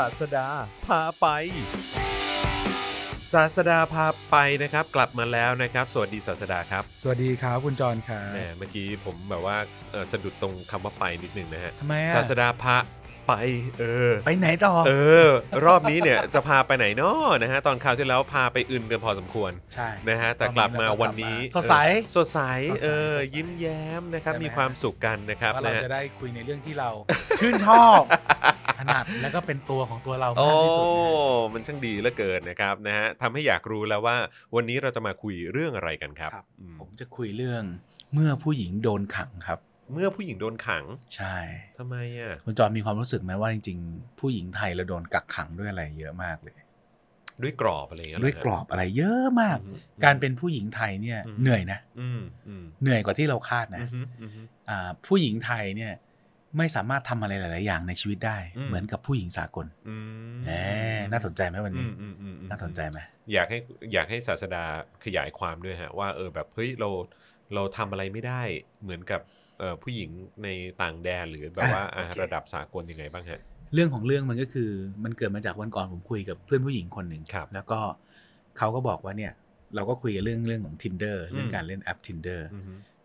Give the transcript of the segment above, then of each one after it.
ศาสดา พาไป ศาสดา พาไปนะครับ กลับมาแล้วนะครับ สวัสดีศาสดา ครับ สวัสดีครับคุณจรครับแหม เมื่อกี้ผมแบบว่าสะดุดตรงคำว่าไปนิดนึงนะฮะ ทำไมอะศาสดา พาไปเออไปไหนต่อเออ รอบนี้เนี่ยจะพาไปไหนเนาะนะฮะตอนคราวที่แล้วพาไปอื่นกันพอสมควรใช่นะฮะแต่กลับมาวันนี้สดใสสดใสเออยิ้มแย้มนะครับ มีความสุขกันนะครับเราจะได้คุยในเรื่องที่เรา ชื่นชอบถนัดแล้วก็เป็นตัวของตัวเรามากที่สุดโอ้มันช่างดีเหลือเกินนะครับนะฮะทำให้อยากรู้แล้วว่า วันนี้เราจะมาคุยเรื่องอะไรกันครับ ผมจะคุยเรื่องเมื่อผู้หญิงโดนขังครับเมื่อผู้หญิง โดนขัง ใช่ ทำไมอ่ะคุณจอมีความรู้สึกไหมว่าจริงๆ ผู้หญิงไทยเราโดนกักขังด้วยอะไรเยอะมากเลย ด้วยกรอบอะไรเงี้ยด้วยกรอบอะไรเยอะมาก การเป็นผู้หญิงไทยเนี่ยเหนื่อยนะเหนื่อยกว่าที่เราคาดนะผู้หญิงไทยเนี่ย ไม่สามารถทำอะไรหลาย ๆ อย่างในชีวิตได้ เหมือนกับผู้หญิงสากลแหมน่าสนใจไหมวันนี้ น่าสนใจไหมอยากให้อยากให้ศาสดาขยายความด้วยฮะว่าเออแบบเฮ้ยเราเราทำอะไรไม่ได้เหมือนกับผู้หญิงในต่างแดนหรือแบบว่าระดับสากลยังไงบ้างฮะเรื่องของเรื่องมันก็คือมันเกิดมาจากวันก่อนผมคุยกับเพื่อนผู้หญิงคนหนึ่งแล้วก็เขาก็บอกว่าเนี่ย เราก็คุยกันเรื่องเรื่องของ tinder เรื่องการเล่นแอป tinder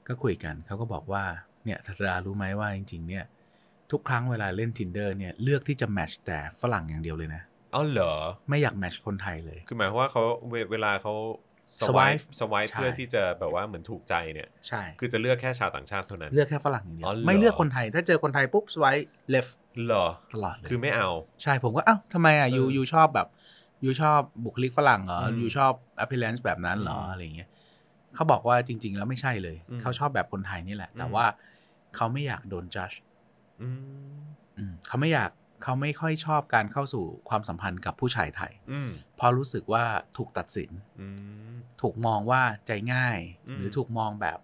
ก็คุยกันเขาก็บอกว่าเนี่ยศาสดารู้ไหมว่าจริงๆเนี่ย ทุกครั้งเวลาเล่น tinder เนี่ยเลือกที่จะแมชแต่ฝรั่งอย่างเดียวเลยนะอ๋อเหรอไม่อยากแมชคนไทยเลยคือหมายความว่าเขาเวลาเขาสวายสวายเพื่อที่จะแบบว่าเหมือนถูกใจเนี่ย ใช่ คือจะเลือกแค่ชาวต่างชาติเท่านั้น เลือกแค่ฝรั่งอย่างเดียว ไม่เลือกคนไทย ถ้าเจอคนไทย ปุ๊บสวายเลฟหรอตลอดคือไม่เอา ใช่ ผมก็อ้าวทำไมอ่ะยูยูชอบแบบยูชอบบุคลิกฝรั่งเหรอยูชอบอัพเพลนส์แบบนั้นเหรอ อะไรเงี้ยเขาบอกว่าจริง ๆ แล้วไม่ใช่เลย เขาชอบแบบคนไทยนี่แหละ แต่ว่าเขาไม่อยากโดนจัดเขาไม่อยากเขาไม่ค่อยชอบการเข้าสู่ความสัมพันธ์กับผู้ชายไทยเพราะรู้สึกว่าถูกตัดสินถูกมองว่าใจง่าย หรือถูกมองแบบ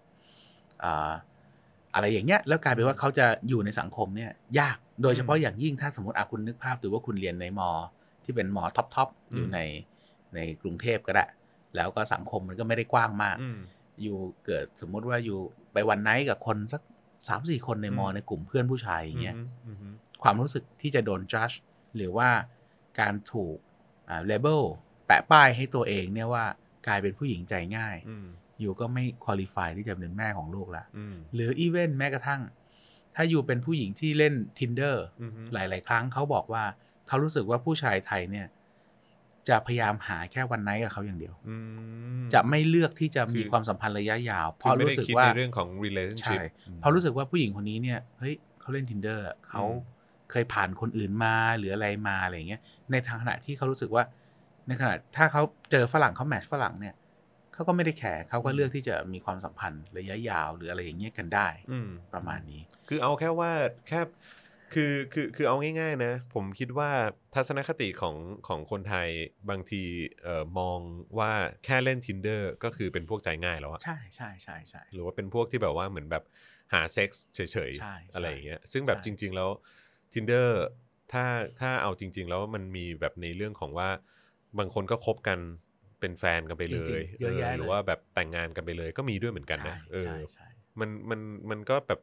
อะไรอย่างเงี้ย แล้วกลายเป็นว่าเขาจะอยู่ในสังคมเนี่ยยากโดยเฉพาะอย่างยิ่งถ้าสมมติอาคุณนึกภาพถือว่าคุณเรียนในมอที่เป็นมอท็อปทอปอยู่ในในกรุงเทพก็ได้แล้วก็สังคมมันก็ไม่ได้กว้างมากอยู่เกิดสมมติว่าอยู่ไปวันไนท์กับคนสักสามสี่คนในมอในกลุ่มเพื่อนผู้ชายอย่างเงี้ยความรู้สึกที่จะโดนจัดหรือว่าการถูกเลเบลแปะป้ายให้ตัวเองเนี่ยว่ากลายเป็นผู้หญิงใจง่ายอยู่ก็ไม่คุณลิฟายที่จะเป็นแม่ของลูกละหรืออีเวนแม้กระทั่ง ถ้าอยู่เป็นผู้หญิงที่เล่น tinder หลาย ๆ ครั้ง เขาบอกว่า เขารู้สึกว่าผู้ชายไทยเนี่ย จะพยายามหาแค่วันไนท์กับเขาอย่างเดียว จะไม่เลือกที่จะมีความสัมพันธ์ระยะยาว เพราะรู้สึกว่าเรื่องของ relationship เพราะรู้สึกว่าผู้หญิงคนนี้เนี่ยเฮ้ยเขาเล่น tinder เขาเคยผ่านคนอื่นมาหรืออะไรมาอะไรเงี้ย ในทางขณะที่เขารู้สึกว่า ในขณะ ถ้าเขาเจอฝรั่งเขาแมทช์ฝรั่งเนี่ยเขาก็ไม่ได้แข่เขาก็เลือกที่จะมีความสัมพันธ์ ระยะยาว หรืออะไรอย่างเงี้ยกันได้ อืประมาณนี้ คือเอาแค่ว่าแค่คือคือคือเอาง่าย ๆ นะ ผมคิดว่าทัศนคติของของคนไทยบางทีเอ่อมองว่าแค่เล่น tinder ก็คือเป็นพวกใจง่ายแล้วอะใช่ใช่ใช่ใช่หรือว่าเป็นพวกที่แบบว่าเหมือนแบบหาเซ็กส์เฉยๆ อะไรอย่างเงี้ยซึ่งแบบจริง ๆ แล้ว Tinder ถ้าถ้าเอาจริง ๆ แล้วมันมีแบบในเรื่องของว่า บางคนก็คบกันเป็นแฟนกันไปเลยเยอะแยะหรือว่าแบบแต่งงานกันไปเลยก็มีด้วยเหมือนกันนะเออใช่ใช่มันมันมันก็แบบ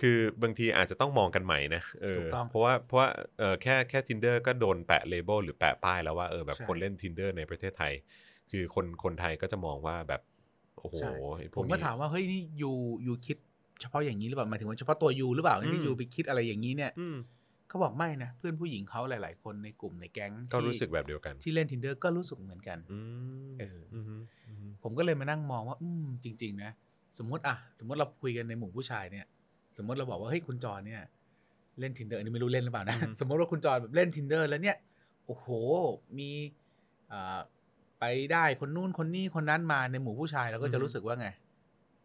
คือบางทีอาจจะต้องมองกันใหม่นะเอออเพราะว่าเพราะว่าเออแค่แค่ tinder ก็โดนแปะเลเบลหรือแปะป้ายแล้วว่าเออแบบคนเล่น tinder ในประเทศไทย คือคนคนไทยก็จะมองว่าแบบโอ้โหผมก็ถามว่าเฮ้ยนี่อยู่อยู่คิดเฉพาะอย่างนี้หรือเปล่าหมายถึงว่าเฉพาะตัวยูหรือเปล่าที่ยูไปคิดอะไรอย่างนี้เนี่ยเขาบอกไม่นะเพื่อนผู้หญิงเขาหลาย ๆ คนในกลุ่มในแก๊งก็รู้สึกแบบเดียวกัน ที่เล่นทินเดอร์ก็รู้สึกเหมือนกันเออผมก็เลยมานั่งมองว่าอืมจริง ๆ นะสมมติอ่ะสมมติเราคุยกันในหมู่ผู้ชายเนี่ย สมมติเราบอกว่าเฮ้ยคุณจอเนี่ยเล่นทินเดอร์อันนี้ไม่รู้เล่นหรือเปล่านะสมมติว่าคุณจอแบบเล่นทินเดอร์แล้วเนี่ยโอ้โหมีอ่าไปได้คนนู่นคนนี้คนนั้นมาในหมู่ผู้ชายเราก็จะรู้สึกว่าไง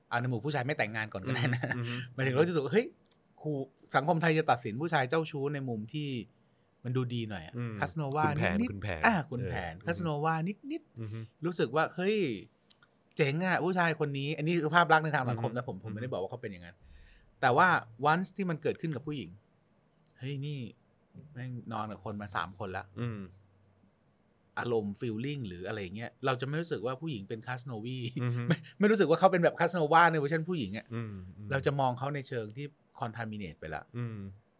เอาในหมู่ผู้ชายไม่แต่งงานก่อนก็ได้นะหมายถึงเราจะรู้เฮ้ยครูสังคมไทยจะตัดสินผู้ชายเจ้าชู้ในมุมที่ มันดูดีหน่อยคัสโนวานิดๆอ่าคุณแผนคัสโนวานิดๆรู้สึกว่าเฮ้ยเจ๋งอ่ะผู้ชายคนนี้ อันนี้คือภาพลักษณ์ในทางสังคมนะผมผมไม่ได้บอกว่าเขาเป็นอย่างนั้นแต่ว่าวันที่มันเกิดขึ้นกับผู้หญิงเฮ้ยนี่แม่งนอนกับคนมาสามคนแล้วอารมณ์ฟิลลิ่งหรืออะไรเงี้ยเราจะไม่รู้สึกว่าผู้หญิงเป็นคาสโนวีไม่ไม่รู้สึกว่าเขาเป็นแบบคาสโนวาในเวอร์ชันผู้หญิงอ่ะเราจะมองเขาในเชิงที่คอนทามิเนตไปละ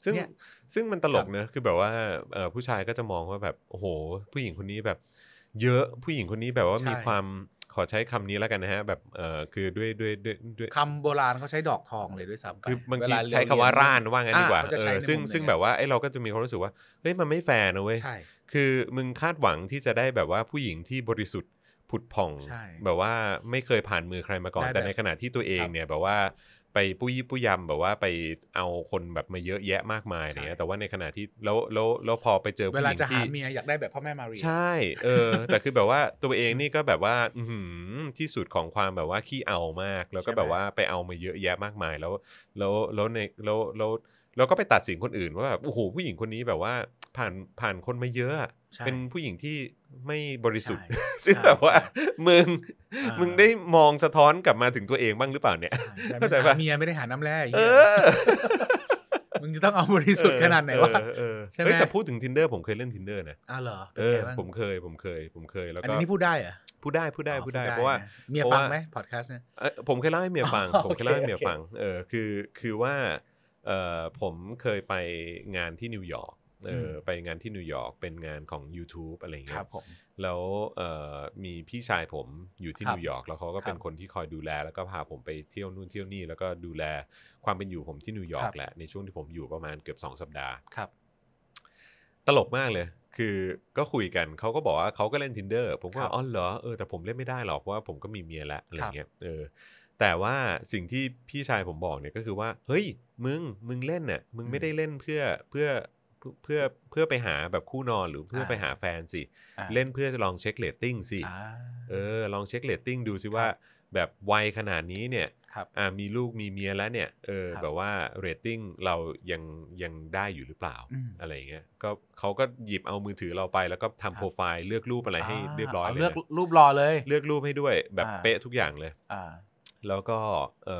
ซึ่งซึ่งมันตลกเนอะคือแบบว่าผู้ชายก็จะมองว่าแบบ โอ้โห ผู้หญิงคนนี้แบบเยอะผู้หญิงคนนี้แบบว่ามีความขอใช้คำนี้แล้วกันนะฮะแบบเออคือด้วยด้วยด้วยด้วย คำโบราณเขาใช้ดอกทองเลยด้วยซ้ำคือบางทีใช้คำว่าร่านว่างั้นดีกว่าเออซึ่งซึ่งแบบว่าไอ้เราก็จะมีความรู้สึกว่าเฮ้ยมันไม่แฟร์นะเว้ยคือมึงคาดหวังที่จะได้แบบว่าผู้หญิงที่บริสุทธิ์ผุดผ่อง แบบว่าไม่เคยผ่านมือใครมาก่อน แต่ในขณะที่ตัวเองเนี่ยแบบว่าไปปุยปุยยำแบบว่าไปเอาคนแบบมาเยอะแยะมากมายเนี่ยแต่ว่าในขณะที่แล้วแล้วแล้วพอไปเจอผู้หญิงที่เวลา จะ หา เมียอยากได้แบบพ่อ แม่ มารีใช่เออแต่คือแบบว่าตัวเองนี่ก็แบบว่าอืที่สุดของความแบบว่าขี้เอามาก แล้วก็แบบว่าไปเอามาเยอะแยะมากมาย แล้วแล้วแล้วในแล้วแล้วแล้วก็ไปตัดสิน คนอื่นว่าแบบโอ้โหผู้หญิงคนนี้แบบว่าผ่านผ่านคนมาเยอะเป็นผู้หญิงที่ไม่บริสุทธิ์ซึ่งแบบว่า มึง มึงได้มองสะท้อนกลับมาถึงตัวเองบ้างหรือเปล่าเนี่ยเข้าใจป่ะเมียไม่ได้หาน้ำแร่เออมึงจะต้องเอาบริสุทธิ์ขนาดไหนวะใช่ไหมแต่พูดถึง tinder ผมเคยเล่น tinder นะอ้าวเหรอเออผมเคยผมเคย ผมเคยแล้วก็อันนี้พูดได้อะพูดได้ พูดได้ พูดได้เพราะว่าเมียฟังไหมพอดแคสต์เนี่ยผมเคยเล่าให้เมียฟัง ผมเคยเล่าให้เมียฟัง เออคือคือว่าเออผมเคยไปงานที่นิวยอร์กเออไปงานที่นิวยอร์กเป็นงานของ YouTube อะไรเงี้ยครับผมแล้วมีพี่ชายผมอยู่ที่นิวยอร์กแล้วเขาก็เป็นคนที่คอยดูแลแล้วก็พาผมไปเที่ยวนู่นเที่ยวนี่แล้วก็ดูแลความเป็นอยู่ผมที่นิวยอร์กแหละในช่วงที่ผมอยู่ประมาณเกือบสองสัปดาห์ครับตลกมากเลยคือก็คุยกันเขาก็บอกว่าเขาก็เล่น tinder ผมก็อ๋อเหรอเออแต่ผมเล่นไม่ได้หรอกว่าผมก็มีเมียแล้วอะไรเงี้ยเออแต่ว่าสิ่งที่พี่ชายผมบอกเนี่ยก็คือว่าเฮ้ยมึงมึงเล่นเนี่ยมึงไม่ได้เล่นเพื่อเพื่อเพื่อเพื่อไปหาแบบคู่นอนหรือเพื่อไปหาแฟนสิเล่นเพื่อจะลองเช็คเลตติ้งสิเออลองเช็คเลตติ้งดูสิว่า แบบวัยขนาดนี้เนี่ยมีลูกมีเมียแล้วเนี่ยเออแบบว่าเรตติ้งเรายังยังได้อยู่หรือเปล่า อะไรเงี้ยก็เขาก็หยิบเอามือถือเราไปแล้วก็ทำโปรไฟล์เลือกรูปอะไรให้เรียบร้อยเลยเลือกรูปรอเลย เลือกรูปให้ด้วย แบบเป๊ะทุกอย่างเลยแล้วก็เอ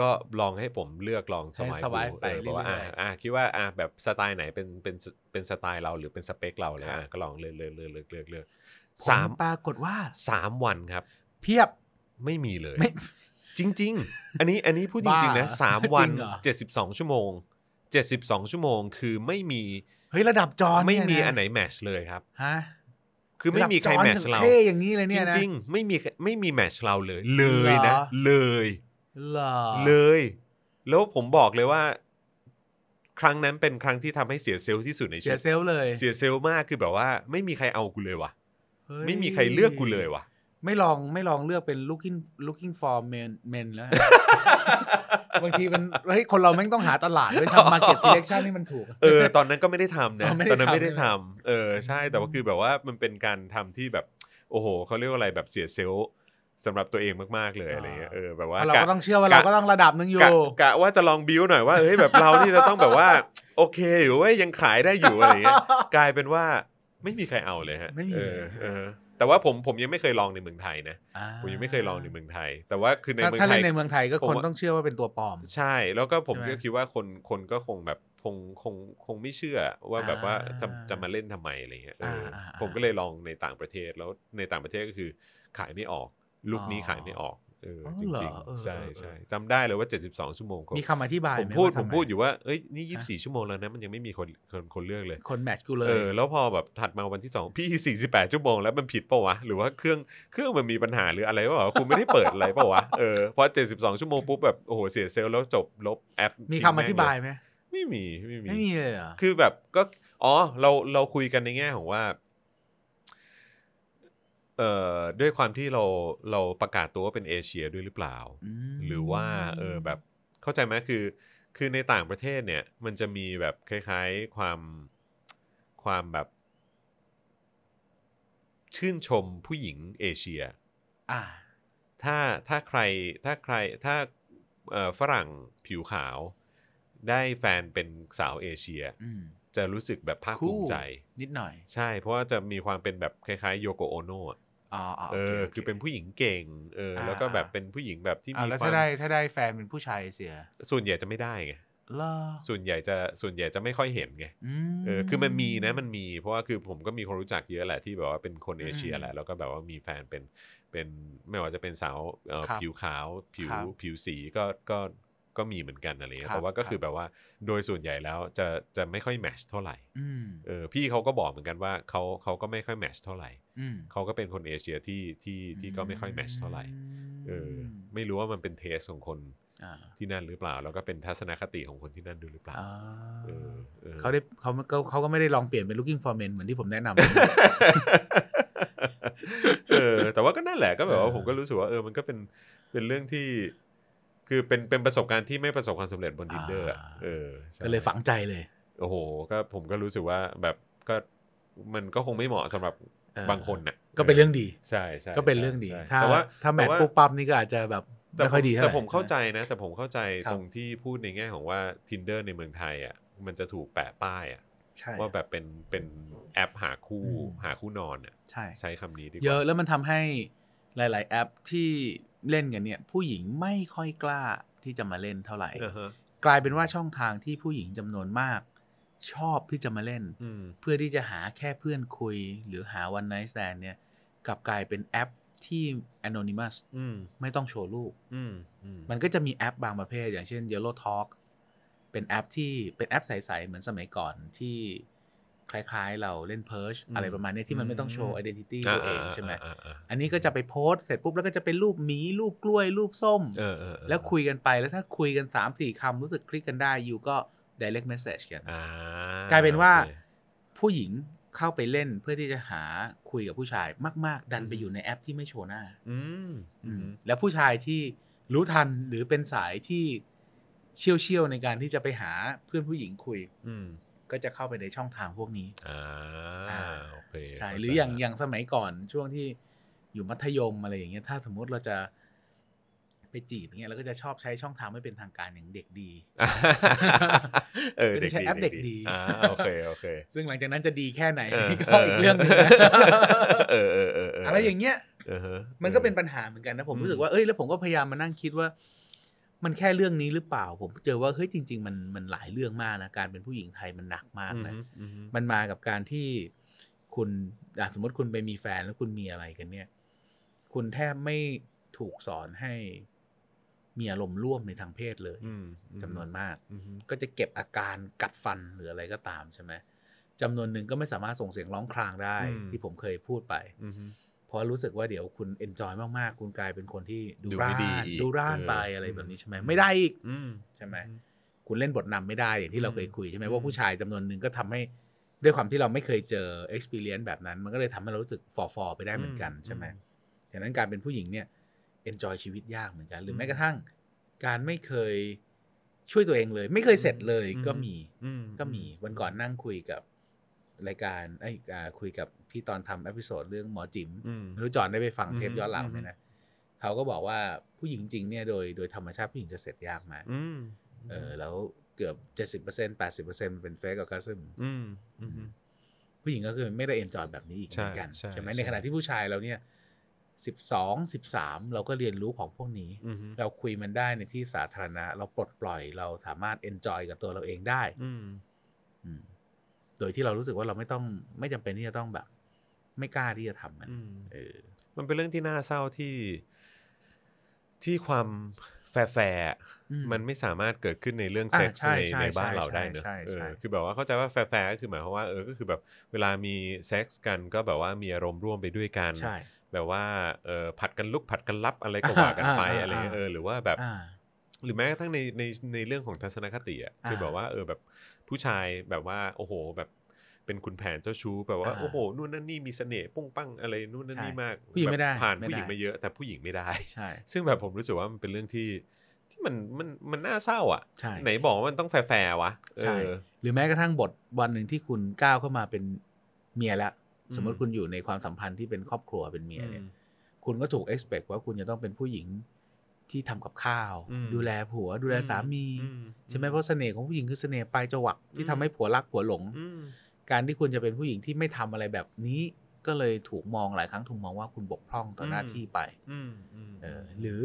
ก็ลองให้ผมเลือกลองสมายยดูไปเออบอกว่าอ่ะอ่ะคิดว่าอ่ะแบบสไตล์ไหนเป็นเป็นเป็นสไตล์เราหรือเป็นสเปคเราเลยอ่ะก็ลองเลือกเลือกเลือกเลือกเลือกเลือกสามปรากฏว่าสามวันครับ เพียบไม่มีเลยไม่จริง ๆ อันนี้อันนี้พูดจริง ๆนะสามวันเจ็ดสิบสองชั่วโมงเจ็ดสสิบองชั่วโมงคือไม่มีเฮ้ยระดับจอนไม่มีอันไหนแมทชเลยครับฮะคือไม่มีใครแมทชเราเท่อย่างนี้เลยจเนี่ยนะริงๆ ไม่มีไม่มีแมทชเราเลยเลยนะเลยเหรอเลย แล้วผมบอกเลยว่า ครั้งนั้นเป็นครั้งที่ทำให้เสียเซลล์ที่สุดในชีวิต เสียเซลล์เลย เสียเซลล์มากคือแบบว่าไม่มีใครเอากูเลยว่ะไม่มีใครเลือกกูเลยว่ะ ไม่ลองไม่ลองเลือกเป็น looking looking for men men แล้ว บางทีมันเฮ้ยคนเราแม่งต้องหาตลาดด้วยทำ market selection นี่มันถูก เออตอนนั้นก็ไม่ได้ทำนะ ตอนนั้นไม่ได้ทำำเออใช่แต่ว่าคือแบบว่ามันเป็นการทำที่แบบ โอ้โหเขาเรียกว่าอะไรแบบเสียเซลล์สำหรับตัวเองมาก ๆ เลยอะไรเงี้ย เออแบบว่าเราก็ต้องเชื่อว่าเราก็ต้องระดับนึงอยู่กะว่าจะลองบิวหน่อยว่าเฮ้ยแบบเราที่จะต้องแบบว่า โอเคอยู่ว่ายังขายได้อยู่อะไรเงี้ยกลายเป็นว่าไม่มีใครเอาเลยฮะไม่มีแต่ว่าผมผมยังไม่เคยลองในเมืองไทยนะผมยังไม่เคยลองในเมืองไทย แต่ว่าคือในเมืองไทยถ้าเล่นในเมืองไทยก็คนต้องเชื่อว่าเป็นตัวปลอม ใช่แล้วก็ผมก็คิดว่าคนคนก็คงแบบคงคงคงไม่เชื่อว่าแบบว่าจะจะมาเล่นทำไมอะไรเงี้ยผมก็เลยลองในต่างประเทศแล้วในต่างประเทศก็คือขายไม่ออกลูกนี้ขายไม่ออกเออจริงๆใช่ใช่จำได้เลยว่า 72 ชั่วโมงมีคำอธิบายผมพูดผมพูดอยู่ว่าเอ้ยนี่24ชั่วโมงแล้วนะมันยังไม่มีคนคนคนเลือกเลยคนแมทกูเลยเออแล้วพอแบบถัดมาวันที่2พี่ 48ชั่วโมงแล้วมันผิดปะวะหรือว่าเครื่องเครื่องมันมีปัญหาหรืออะไรวะคุณไม่ได้เปิดอะไรปะวะเออพอ72ชั่วโมงปุ๊บแบบโอ้โหเสียเซลล์แล้วจบลบแอปมีคำอธิบายไหมไม่มี ไม่มีไม่มีเลยอ่ะคือแบบก็อ๋อเราเราคุยกันในแง่ของว่าเอ่อด้วยความที่เราเราประกาศตัวว่าเป็นเอเชียด้วยหรือเปล่าหรือว่าเออแบบเข้าใจไหมคือ คือในต่างประเทศเนี่ย มันจะมีแบบคล้ายๆความความแบบ ชื่นชมผู้หญิงเอเชีย อ่าถ้าถ้าใครถ้าใครถ้าฝรั่งผิวขาวได้แฟนเป็นสาวเอเชีย จะรู้สึกแบบภาคภูมิใจนิดหน่อย ใช่เพราะว่าจะมีความเป็นแบบคล้ายๆโยโกโอโนะอ๋อเออ คือเป็นผู้หญิงเก่ง เออ แล้วก็แบบเป็นผู้หญิงแบบที่มีแล้วถ้าได้ถ้าได้แฟนเป็นผู้ชายเสีย ส่วนใหญ่จะไม่ได้ไงส่วนใหญ่จะส่วนใหญ่จะไม่ค่อยเห็นไงเออ คือมันมีนะมันมี เพราะว่าคือผมก็มีคนรู้จักเยอะแหละที่แบบว่าเป็นคนเอเชียแหละ แล้วก็แบบว่ามีแฟนเป็นเป็นไม่ว่าจะเป็นสาวผิวขาวผิวผิวสีก็ก็ก็มีเหมือนกันอะไรเงี้ยแต่ว่าก็คือแบบว่า โดยส่วนใหญ่แล้วจะจะไม่ค่อยแมชเท่าไหร่เออพี่เขาก็บอกเหมือนกันว่า เขาเขาก็ไม่ค่อยแมชเท่าไหร่เขาก็เป็นคนเอเชียที่ที่ที่ก็ไม่ค่อยแมชเท่าไหร่เออไม่รู้ว่ามันเป็นเทสของคนที่นั่นหรือเปล่า แล้วก็เป็นทัศนคติของคนที่นั่นด้วยหรือเปล่าเขาได้เขาเขาก็ไม่ได้ลองเปลี่ยนเป็น looking for men เหมือนที่ผมแนะนำเออแต่ว่าก็นั่นแหละก็แบบว่าผมก็รู้สึกว่าเออมันก็เป็นเป็นเรื่องที่คือเป็นเป็นประสบการณ์ที่ไม่ประสบความสำเร็จบนทินเดอร์อ่เออ ก็เลยฝังใจเลย โอ้โห ก็ผมก็รู้สึกว่าแบบก็มันก็คงไม่เหมาะสำหรับบางคนน่ะก็เป็นเรื่องดี ใช่ใช่ก็เป็นเรื่องดี ถ้าแต่ว่าถ้าแมทปุ๊บปั๊บนี่ก็อาจจะแบบแต่ไม่ค่อยดีเท่าไหร่แต่ผมเข้าใจนะ แต่ผมเข้าใจตรงที่พูดในแง่ของว่า tinder ในเมืองไทยอ่ะ มันจะถูกแปะป้ายอ่ะ ใช่ ว่าแบบเป็นเป็นแอปหาคู่หาคู่นอนอ่ะใช่ ใช้คำนี้ดีกว่า เยอะแล้วมันทำให้หลาย ๆแอปที่เล่นกันเนี่ยผู้หญิงไม่ค่อยกล้าที่จะมาเล่นเท่าไหร่กลายเป็นว่าช่องทางที่ผู้หญิงจำนวนมาก ชอบที่จะมาเล่นเพื่อที่จะหาแค่เพื่อนคุยหรือหาวันไนท์แซนเนี่ย กลับกลายเป็นแอปที่ anonymous ไม่ต้องโชว์รูปมันก็จะมีแอปบางประเภท อย่างเช่น Yellow Talk เป็นแอปที่เป็นแอปใสๆเหมือนสมัยก่อนที่คล้ายๆ เราเล่นเพิร์ชอะไรประมาณนี้ ที่มันไม่ต้องโชว์อเดนติตี้ตัวเองใช่ไหม อันนี้ก็จะไปโพสเสร็จปุ๊บแล้วก็จะเป็นรูปหมี รูปกล้วย รูปส้มแล้วคุยกันไปแล้วถ้าคุยกัน 3 4คำรู้สึกคลิกกันได้อยู่ก็ direct message กันกลายเป็นว่าผู้หญิงเข้าไปเล่นเพื่อที่จะหาคุยกับผู้ชายมาก ๆ ดันไปอยู่ในแอปที่ไม่โชว์หน้าแล้วผู้ชายที่รู้ทันหรือเป็นสายที่เชี่ยวเชี่ยวในการที่จะไปหาเพื่อนผู้หญิงคุยก็จะเข้าไปในช่องทางพวกนี้อ่าโอเคใช่หรืออย่างอย่างสมัยก่อนช่วงที่อยู่มัธยมอะไรอย่างเงี้ย ถ้าสมมุติเราจะไปจีบเงี้ยเราก็จะชอบใช้ช่องทางไม่เป็นทางการอย่างเด็กดี เออเด็กใช้แอปเด็กดีอ่าโอเคโอเคซึ่งหลังจากนั้นจะดีแค่ไหนก็อีกเรื่องนึงเออเอออะไรอย่างเงี้ยมันก็เป็นปัญหาเหมือนกันนะผมรู้สึกว่า เอ้ยแล้วผมก็พยายามมานั่งคิดว่ามันแค่เรื่องนี้หรือเปล่า ผมเจอว่าเฮ้ยจริงๆมันมันหลายเรื่องมากนะ การเป็นผู้หญิงไทยมันหนักมากนะมันมากับการที่คุณสมมติคุณไปมีแฟนแล้วคุณมีอะไรกันเนี่ย คุณแทบไม่ถูกสอนให้มีอารมณ์ร่วมในทางเพศเลยจำนวนมากก็จะเก็บอาการกัดฟันหรืออะไรก็ตามใช่ไหมจำนวนหนึ่งก็ไม่สามารถส่งเสียงร้องครางได้ที่ผมเคยพูดไปเพราะรู้สึกว่าเดี๋ยวคุณเอนจอยมากๆ คุณกลายเป็นคนที่ดูร่านดูร่านไปอะไรแบบนี้ใช่ไหมไม่ได้อีกอืใช่ไหมคุณเล่นบทนำไม่ได้อย่างที่เราเคยคุยใช่ไหมว่าผู้ชายจำนวนหนึ่งก็ทำให้ด้วยความที่เราไม่เคยเจอ experience แบบนั้น มันก็เลยทำให้เรารู้สึกฟอฟอไปได้เหมือนกันใช่ไหมฉะนั้นการเป็นผู้หญิงเนี่ย enjoy ชีวิตยากเหมือนกันหรือแม้กระทั่ง การไม่เคยช่วยตัวเองเลย ไม่เคยเสร็จเลยก็มีก็มีวันก่อนนั่งคุยกับรายการไอ้คุยกับที่ตอนทำเอพิโซดเรื่องหมอจิม๋มรู้จอนได้ไปฟังเทปย้อนหลังไหมนะเขาก็บอกว่าผู้หญิงจริงเนี่ย โดยโดยธรรมชาติผู้หญิงจะเสร็จยากมากเออแล้วเกือบเจ็ดสิบเปอร์เซ็นต์แปดสิบเปอร์เซ็นต์เป็นเฟกกับกาซึมผู้หญิงก็คือไม่ได้เอ็นจอยแบบนี้อีกเหมือนกันใช่ไหมในขณะที่ผู้ชายเราเนี่ยสิบสองสิบสามเราก็เรียนรู้ของพวกนี้ เราคุยมันได้ในที่สาธารณะ เราปลดปล่อยเราสามารถเอ็นจอยกับตัวเราเองได้โดยที่เรารู้สึกว่าเราไม่ต้องไม่จำเป็นที่จะต้องแบบไม่กล้าที่จะทำมันมันเป็นเรื่องที่น่าเศร้าที่ ที่ความแฟร์มันไม่สามารถเกิดขึ้นในเรื่องเซ็กซ์ในในบ้านเราได้เนอะคือแบบว่าเข้าใจว่าแฟร์ก็คือหมายความว่าเออ ก็คือแบบเวลามีเซ็กซ์กัน ก็แบบว่ามีอารมณ์ร่วมไปด้วยกัน แบบว่าเออผัดกันลุก ผัดกันรับอะไรก็ว่ากันไปอะไรเออ หรือว่าแบบหรือแม้กระทั่งในในในเรื่องของทัศนคติอ่ะ คือแบบว่าเออแบบผู้ชายแบบว่า โอ้โห แบบเป็นคุณแผนเจ้าชู้แบบว่าโอ้โหนู่นนั่นนี่มีเสน่ห์ปุ้งปั้งอะไรนู่นนั่นนี่มากผู้หญิงไม่ได้ผ่านผู้หญิงมาเยอะแต่ผู้หญิงไม่ได้ใช่ซึ่งแบบผมรู้สึกว่ามันเป็นเรื่องที่ ที่มันมันมันน่าเศร้า อ่ะไหนบอกว่ามันต้องแฟร์วะใช่หรือแม้กระทั่งบทวันหนึ่งที่คุณก้าวเข้ามาเป็นเมียแล้วสมมติคุณอยู่ในความสัมพันธ์ที่เป็นครอบครัวเป็นเมียเนี่ยคุณก็ถูกเอ็กซ์เพคว่าคุณจะต้องเป็นผู้หญิงที่ทำกับข้าว ดูแลผัว ดูแลสามี ใช่ไหมเพราะเสน่ห์ของผู้หญิงคือเสน่ห์ปลายจวักที่ทำให้ผัวรักผัวหลงการที่คุณจะเป็นผู้หญิงที่ไม่ทำอะไรแบบนี้ ก็เลยถูกมองหลายครั้งถูกมองว่าคุณบกพร่องต่อหน้าที่ไปเออหรือ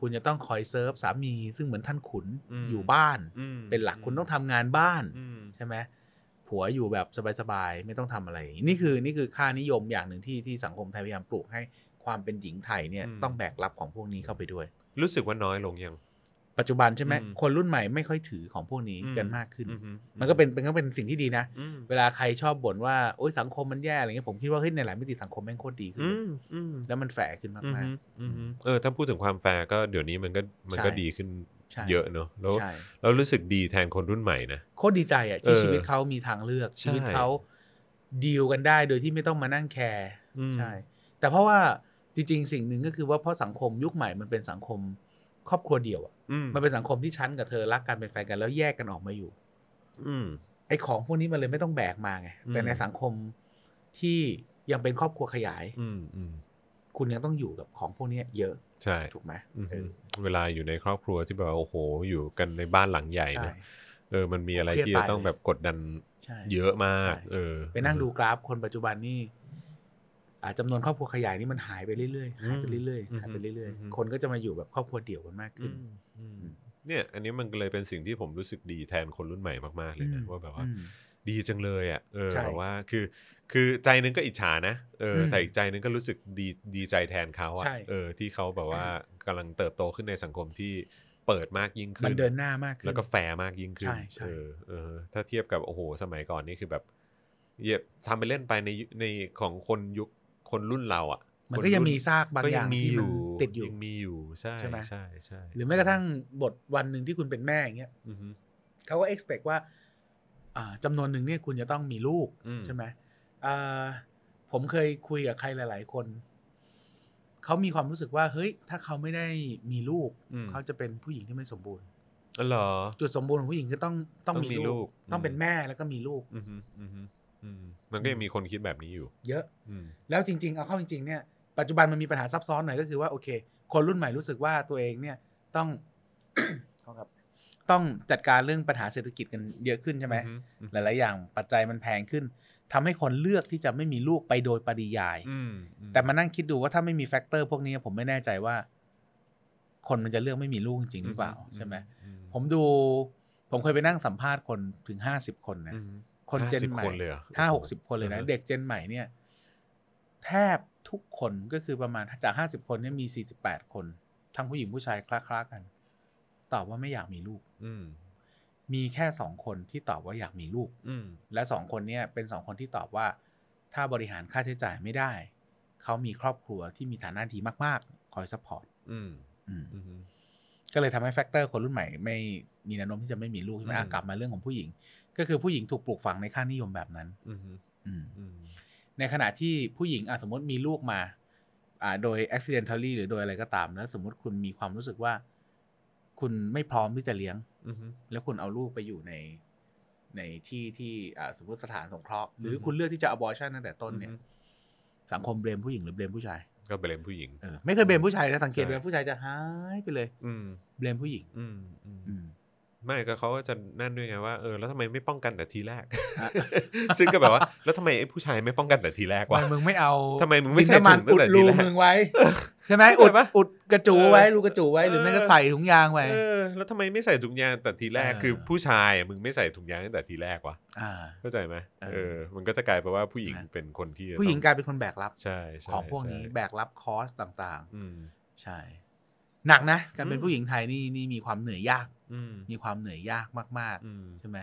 คุณจะต้องคอยเซิร์ฟสามีซึ่งเหมือนท่านขุนอยู่บ้าน เป็นหลักคุณต้องทำงานบ้านใช่ไหมผัวอยู่แบบสบายๆไม่ต้องทำอะไร นี่คือนี่คือค่านิยมอย่างหนึ่งที่ที่สังคมไทยพยายามปลูกให้ความเป็นหญิงไทยเนี่ยต้องแบกรับของพวกนี้เข้าไปด้วย รู้สึกว่าน้อยลงยังปัจจุบันใช่ไหม คนรุ่นใหม่ไม่ค่อยถือของพวกนี้กันมากขึ้น มันก็เป็นเป็นก็เป็น สิ่งที่ดีนะ เวลาใครชอบบ่นว่า โอ๊ยสังคมมันแย่อะไรเงี้ยผมคิดว่าเฮ้ยในหลายมิติสังคมแม่งโคตรดีขึ้นแล้วมันแฝงขึ้นมากๆเออ ถ้าพูดถึงความแฝงก็เดี๋ยวนี้มันก็มันก็ดีขึ้นเยอะเนอะแล้วเรารู้สึกดีแทนคนรุ่นใหม่นะโคตรดีใจอ่ะที่ชีวิตเขามีทางเลือก ชีวิตเขาดีลกันได้ โดยที่ไม่ต้องมานั่งแคร์ใช่ แต่เพราะว่าจริง ๆ สิ่งหนึ่งก็คือ ว่าเพราะสังคมยุคใหม่มันเป็นสังคม ครอบครัวเดี่ยวอะมันเป็นสังคมที่ฉันกับเธอรักกัน เป็นแฟนกันแล้วแยกกันออกมาอยู่ อืไอ้ของพวกนี้มันเลยไม่ต้องแบกมาไงแต่ในสังคมที่ยังเป็นครอบครัวขยาย อืคุณยังต้องอยู่กับของพวกนี้เยอะ ใช่ ถูกไหมเวลาอยู่ในครอบครัวที่แบบโอ้โห อยู่กันในบ้านหลังใหญ่นะเออมันมีอะไรที่ต้องแบบกดดันเยอะมาก เออ ไปนั่งดูกราฟคนปัจจุบันนี่จำนวนครอบครัวขยายนี่มันหายไปเรื่อยๆหายไปเรื่อยๆหายไปเรื่อยๆ คนก็จะมาอยู่แบบครอบครัวเดี่ยวกันมากขึ้นเนี่ย อันนี้มันเลยเป็นสิ่งที่ผมรู้สึกดีแทนคนรุ่นใหม่มาก ๆเลยนะว่าแบบว่าดีจังเลยอ่ะเออแบบว่าคือ คือใจนึงก็อิจฉานะเออแต่อีกใจนึงก็รู้สึกดีดีใจแทนเขาอ่ะเออที่เขาแบบว่ากำลังเติบโตขึ้นในสังคมที่เปิดมากยิ่งขึ้นมันเดินหน้ามากขึ้น แล้วก็แฟร์มากยิ่งขึ้นใช่ใช่เออถ้าเทียบกับโอ้โหสมัยก่อนนี่คือแบบ เย็บทำไปเล่นไปในในของคนยุคคนรุ่นเราอ่ะมันก็ยังมีซากบางอย่างที่มันติดอยู่ยังมีอยู่ใช่ใช่ไหมใช่ใช่หรือแม้กระทั่งบทวันหนึ่งที่คุณเป็นแม่อย่างเงี้ยเขาก็กซ์เพคว่า จำนวนหนึ่งเนี่ยคุณจะต้องมีลูกใช่ไหมผมเคยคุยกับใครหลาย ๆ คนเขามีความรู้สึกว่า เฮ้ย ถ้าเขาไม่ได้มีลูกเขาจะเป็นผู้หญิงที่ไม่สมบูรณ์เหรอจุดสมบูรณ์ของผู้หญิงคือต้องต้องมีลูก ต้องเป็นแม่แล้วก็มีลูกมันก็ยังมีคนคิดแบบนี้อยู่ เยอะแล้วจริง ๆ เอาเข้าจริงๆเนี่ยปัจจุบันมันมีปัญหาซับซ้อนหน่อย ก็คือว่าโอเค คนรุ่นใหม่รู้สึกว่าตัวเองเนี่ยต้องครับต้องจัดการเรื่องปัญหาเศรษฐกิจกันเยอะขึ้นใช่ไหมหลายๆ อย่างปัจจัยมันแพงขึ้น ทำให้คนเลือกที่จะไม่มีลูกไปโดยปริยายแต่มานั่งคิดดูว่าถ้าไม่มีแฟกเตอร์พวกนี้ผมไม่แน่ใจว่า คนมันจะเลือกไม่มีลูกจริงหรือเปล่าใช่ไหมผมดูผมเคยไปนั่งสัมภาษณ์คนถึงห้าสิบคนนะคนเจนใหม่ห้าหกสิบคนเลยนะ เด็กเจนใหม่เนี่ย แทบทุกคนก็คือประมาณ จากห้าสิบคนเนี่ยมีสี่สิบแปดคนทั้งผู้หญิงผู้ชายคล้าๆกัน ตอบว่าไม่อยากมีลูก อืมีแค่สองคนที่ตอบว่าอยากมีลูก อืและสองคนเนี่ยเป็นสองคนที่ตอบว่าถ้าบริหารค่าใช้จ่ายไม่ได้ เขามีครอบครัวที่มีฐานะดีมากๆคอยซัพพอร์ตก็เลยทำให้แฟกเตอร์คนรุ่นใหม่ไม่มีแนวโน้มที่จะไม่มีลูกใช่ไหมกลับมาเรื่องของผู้หญิงก็คือผู้หญิงถูกปลูกฝังในค่านิยมแบบนั้น ในขณะที่ผู้หญิงอสมมติมีลูกมาโดย accidentally หรือโดยอะไรก็ตามแล้วสมมติคุณมีความรู้สึกว่า คุณไม่พร้อมที่จะเลี้ยงแล้วคุณเอาลูกไปอยู่ใน ในที่ที่สมมติสถานสงเคราะห์หรือคุณเลือกที่จะ abortion ตั้งแต่ต้นเนี่ยสังคมเบลมผู้หญิงหรือเบลมผู้ชาย ก็เบลมผู้หญิงไม่เคยเบลมผู้ชายนะสังเกตเบลมผู้ชายจะหายไปเลยเบลมผู้หญิงไม่ก็เขาก็จะนั่นด้วยไงว่า เออแล้วทำไมไม่ป้องกันแต่ทีแรก ซึ่งก็แบบว่าแล้วทำไมไอ้ผู้ชายไม่ป้องกันแต่ทีแรกวะมึงไม่เอาทาไมมึงไม่ใส่ถุงตั้งแต่ทีแรกมึงไว้ใช่ไหมอุดอุดกระจูไว้รูกระจูไว้ หรือไม่ก็ใส่ถุงยางไว้แล้วทำไมไม่ใส่ถุงยางแต่ทีแรกคือผู้ชายมึงไม่ใส่ถุงยางตั้งแต่ทีแรกวะเข้าใจไหมเออ มันก็จะกลายไปว่าผู้หญิงเป็นคนที่ ผู้หญิงกลายเป็นคนแบกรับของพวกนี้แบกรับคอสต่างๆใช่หนักนะการเป็นผู้หญิงไทยนี่นี่มีความเหนื่อยยากมีความเหนื่อยยากมากๆใช่ไหม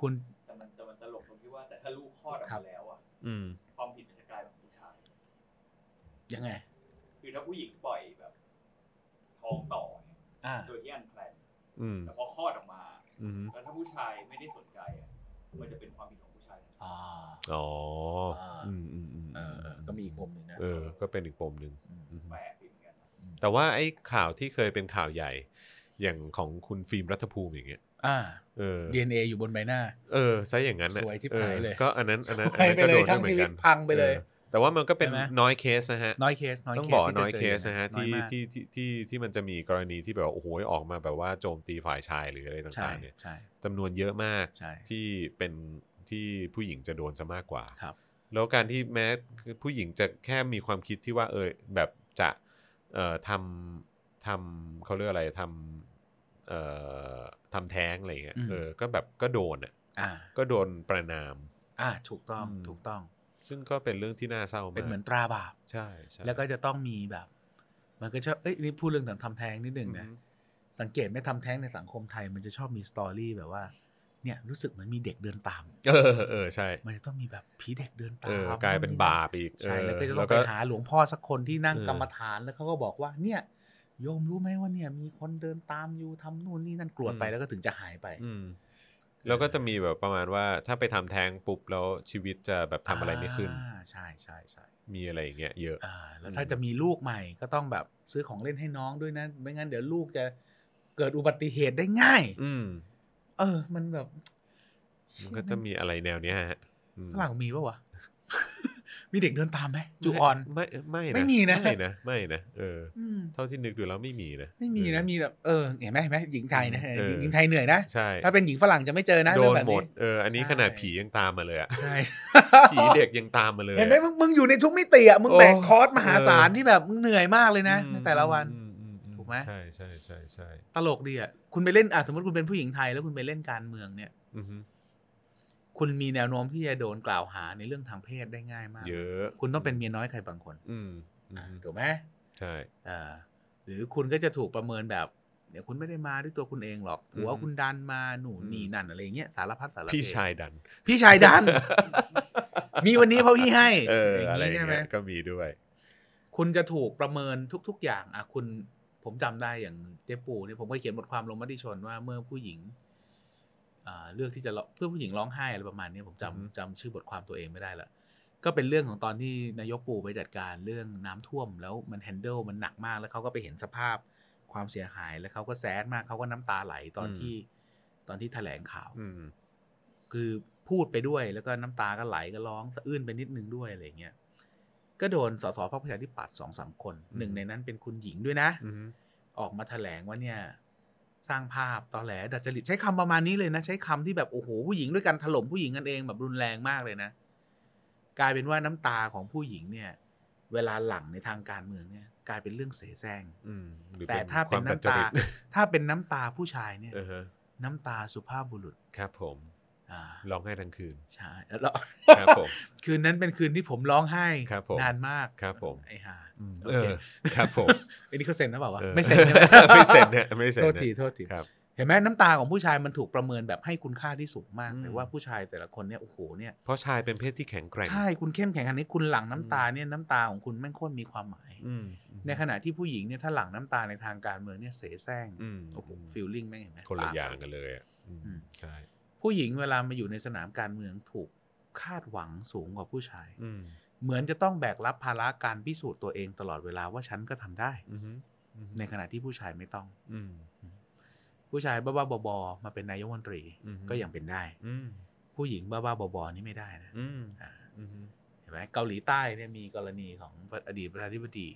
คุณแต่มันแต่มันตลกตรงที่ว่าแต่ถ้าลูกคลอดออกมาแล้วอ่ะความผิดมันจะกลายเป็นผู้ชายยังไงคือถ้าผู้หญิงปล่อยแบบท้องต่อโดยที่อันแพลนแต่พอคลอดออกมาแล้วถ้าผู้ชายไม่ได้สนใจอ่ะมันจะเป็นความผิดของผู้ชายอ๋ออออืมก็มีอีกปมหนึ่งนะเออ ก็เป็นอีกปมหนึ่งแปลกแต่ว่าไอ้ข่าวที่เคยเป็นข่าวใหญ่ อย่างของคุณฟิล์มรัฐภูมิอย่างเงี้ย อ่า เออ DNA อยู่บนใบหน้า เออ ใช่อย่างนั้นสวยที่ผายเลย ก็อันนั้น อันนั้น อันนั้นก็โดนทั้งชีวิตพังไปเลย แต่ว่ามันก็เป็นน้อยเคสนะฮะน้อยเคสต้องบอกน้อยเคสนะฮะที่ที่ที่ที่มันจะมีกรณีที่แบบโอ้โห ออกมาแบบว่าโจมตีฝ่ายชายหรืออะไรต่างๆเนี่ยใช่จำนวนเยอะมากที่เป็นที่ผู้หญิงจะโดนจะมากกว่า ครับ แล้วการที่แม้ผู้หญิงจะแค่มีความคิดที่ว่าเออแบบจะเอ่อทำทำเขาเรียกอะไรทำเอ่อทำแท้ง อะไรเงี้ยเออ ก็แบบก็โดนอ่ะก็โดนประนาม อ่าถูกต้องถูกต้อง ซึ่งก็เป็นเรื่องที่น่าเศร้ามากเป็นเหมือนตราบาปใช่ใช่แล้วก็จะต้องมีแบบ มันก็ชอบ เอ้ยนี่พูดเรื่องทำแท้งนิดหนึ่งนะสังเกตไหม่ทำแท้งในสังคมไทยมันจะชอบมีสตอรี่แบบว่าเนี่ยรู้สึกเหมือนมีเด็กเดินตาม เออ เออ ใช่ มันจะต้องมีแบบผีเด็กเดินตามกลายเป็นบาปอีกใช่แล้วก็จะต้องไปหาหลวงพ่อสักคนที่นั่งกรรมฐานแล้วเขาก็บอกว่าเนี่ย โยมรู้ไหมว่าเนี่ย มีคนเดินตามอยู่ทำนู่นนี่นั่นกรวดไปแล้วก็ถึงจะหายไปแล้วก็จะมีแบบประมาณว่าถ้าไปทำแท้งปุ๊บแล้วชีวิตจะแบบทำอะไรไม่ขึ้นใช่ใช่ใช่มีอะไรอย่างเงี้ยเยอะอ่าแล้วถ้าจะมีลูกใหม่ ก็ต้องแบบซื้อของเล่นให้น้องด้วยนะไม่งั้นเดี๋ยวลูกจะเกิดอุบัติเหตุได้ง่าย อืเออ มันแบบมันก็จะมีอะไรแนวเนี้ยฮะฝรั่งมีปะวะ มีเด็กเดินตามไหมจูออนไม่ไม่ไม่มีนะไม่นะไม่นะเออ เท่าที่นึกดูแล้วไม่มีนะไม่มีนะมีแบบเออเห็นไหมเห็นไหมหญิงไทยนะหญิงไทยเหนื่อยนะใช่ถ้าเป็นหญิงฝรั่งจะไม่เจอนะโดนหมดเอออันนี้ขนาดผียังตามมาเลยอ่ะใช่ผีเด็กยังตามมาเลยเห็นไหมมึงมึงอยู่ในทุกมิติอ่ะมึงแบกคอร์สมหาศาลที่แบบมึงเหนื่อยมากเลยนะแต่ละวันกไหมใช่ใช่ใช่ใช่ตลกดีอ่ะคุณไปเล่นอ่ะ สมมติคุณเป็นผู้หญิงไทยแล้วคุณไปเล่นการเมืองเนี่ยคุณมีแนวโน้มที่จะโดนกล่าวหาในเรื่องทางเพศได้ง่ายมาก เยอะคุณต้องเป็นเมียน้อยใครบางคน อืมถูกไหม ใช่อหรือคุณก็จะถูกประเมินแบบ เดี๋ยวคุณไม่ได้มาด้วยตัวคุณเองหรอกผัวคุณดันมาหนูหนีนั่นอะไรเงี้ยสารพัดสารพี่ชายดัน พี่ชายดัน มีวันนี้เพราะพี่ให้เอออะไรใช่ไหมก็มีด้วย คุณจะถูกประเมินทุก ๆ อย่างอ่ะคุณผมจำได้อย่างเจ๊ปูเนี่ยผมก็เขียนบทความลงมติชนว่าเมื่อผู้หญิงเลือกที่จะเพื่อผู้หญิงร้องไห้อะไรประมาณนี้ผมจำจำชื่อบทความตัวเองไม่ได้ละก็เป็นเรื่องของตอนที่นายกปูไปจัดการเรื่องน้ำท่วม แล้วมันแฮนเดิลมันหนักมาก แล้วเขาก็ไปเห็นสภาพความเสียหาย แล้วเขาก็แซดมากเขาก็น้ำตาไหลตอนที่ตอนที่แถลงข่าวคือพูดไปด้วยแล้วก็น้ำตาก็ไหลก็ร้องสะอื้นไปนิดนึงด้วยอะไรเงี้ยก็โดนสสพรรคประชาธิปัตย์สองสามคนหนึ่งในนั้นเป็นคุณหญิงด้วยนะออกมาแถลงว่าเนี่ย สร้างภาพตอแหลดัจจริตใช้คำประมาณนี้เลยนะ ใช้คำที่แบบโอ้โหผู้หญิงด้วยกันถล่มผู้หญิงกันเองแบบรุนแรงมากเลยนะ กลายเป็นว่าน้ำตาของผู้หญิงเนี่ยเวลาหลังในทางการเมืองเนี่ย กลายเป็นเรื่องเสแสร้งแต่ถ้าเป็นน้ำตาถ้าเป็นน้ำตาผู้ชายเนี่ยน้ำตาสุภาพบุรุษครับผมร้องไห้ทั้งคืนใช่แล้วครับผมคืนนั้นเป็นคืนที่ผมร้องไห้นานมากครับผมไอ้ฮ่าเออครับผมอันนี้เขาเซ็นนะเปล่าวะไม่เซ็น่ไมไม่เซ็นเนี่ยไม่เซ็นโทษทีโทษทีเห็นไหมน้ำตาของผู้ชายมันถูกประเมินแบบให้คุณค่าที่สูงมากแต่ว่าผู้ชายแต่ละคนเนี่ยโอ้โหเนี่ยเพราะชายเป็นเพศที่แข็งแกร่งใช่คุณเข้มแข็งอันนี้คุณหลั่งน้ำตาเนี่ยน้ำตาของคุณแม่งโคตรมีความหมายในขณะที่ผู้หญิงเนี่ยถ้าหลั่งน้ำตาในทางการเมืองเนี่ยเสแสร้งโอ้โหฟิลลิ่งแม่งเห็นไหมคนละอย่างกันเลยอ่ะใช่ผู้หญิงเวลามาอยู่ในสนามการเมืองถูกคาดหวังสูงกว่าผู้ชายเหมือนจะต้องแบกรับภาระการพิสูจน์ตัวเองตลอดเวลาว่าฉันก็ทำได้ในขณะที่ผู้ชายไม่ต้องผู้ชายบ้าบ้าบอมาเป็นนายกมนตรีก็ยังเป็นได้ ผู้หญิงบ้าบ้าบออนี่ไม่ได้นะเห็นไหมเกาหลีใต้เนี่ยมีกรณีของอดีตประธานาธิบดี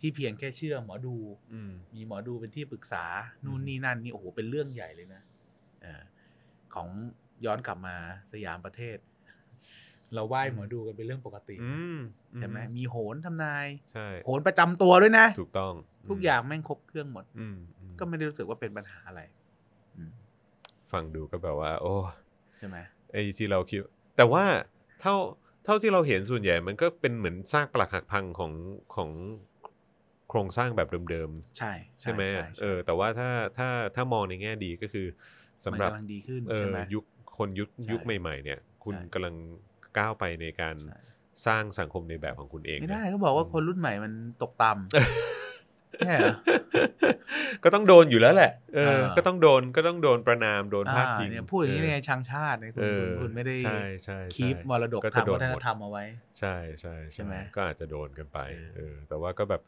ที่เพียงแค่เชื่อหมอดูมีหมอดูเป็นที่ปรึกษา นู่นนี่นั่นนี่โอ้โหเป็นเรื่องใหญ่เลยนะของย้อนกลับมาสยามประเทศ เราไหว้หมอดูกันเป็นเรื่องปกติใช่ไหมมีโหนทำนายโหนประจำตัวด้วยนะ ถูกต้อง ทุกอย่างแม่งครบเครื่องหมด อืก็ไม่ได้รู้สึกว่าเป็นปัญหาอะไรฟังดูก็แบบว่า โอ้ใช่ไหมไอ้ที่เราคิดแต่ว่าเท่าเท่าที่เราเห็นส่วนใหญ่ มันก็เป็นเหมือนซากปรักหักพังของของโครงสร้างแบบเดิมๆใช่ ใช่ไหมเออแต่ว่าถ้าถ้าถ้ามองในแง่ดีก็คือสำหรับดีขึ้นใช่ไหมยุคคนยุคยุคใหม่ๆ เนี่ย คุณกำลังก้าวไปในการสร้างสังคมในแบบของคุณเองไม่ได้ก็บอกว่าคนรุ่นใหม่มันตกต่ำแค่ก็ต้องโดนอยู่แล้วแหละเออ ก็ต้องโดนก็ต้องโดนประนามโดนพาดพิงพูดอย่างนี้ในชังชาตินี่คุณคุณไม่ได้คีบมรดกทางวัฒนธรรมเอาไว้ ใช่ใช่ใช่ไหมก็อาจจะโดนกันไป เออ แต่ว่าก็แบบ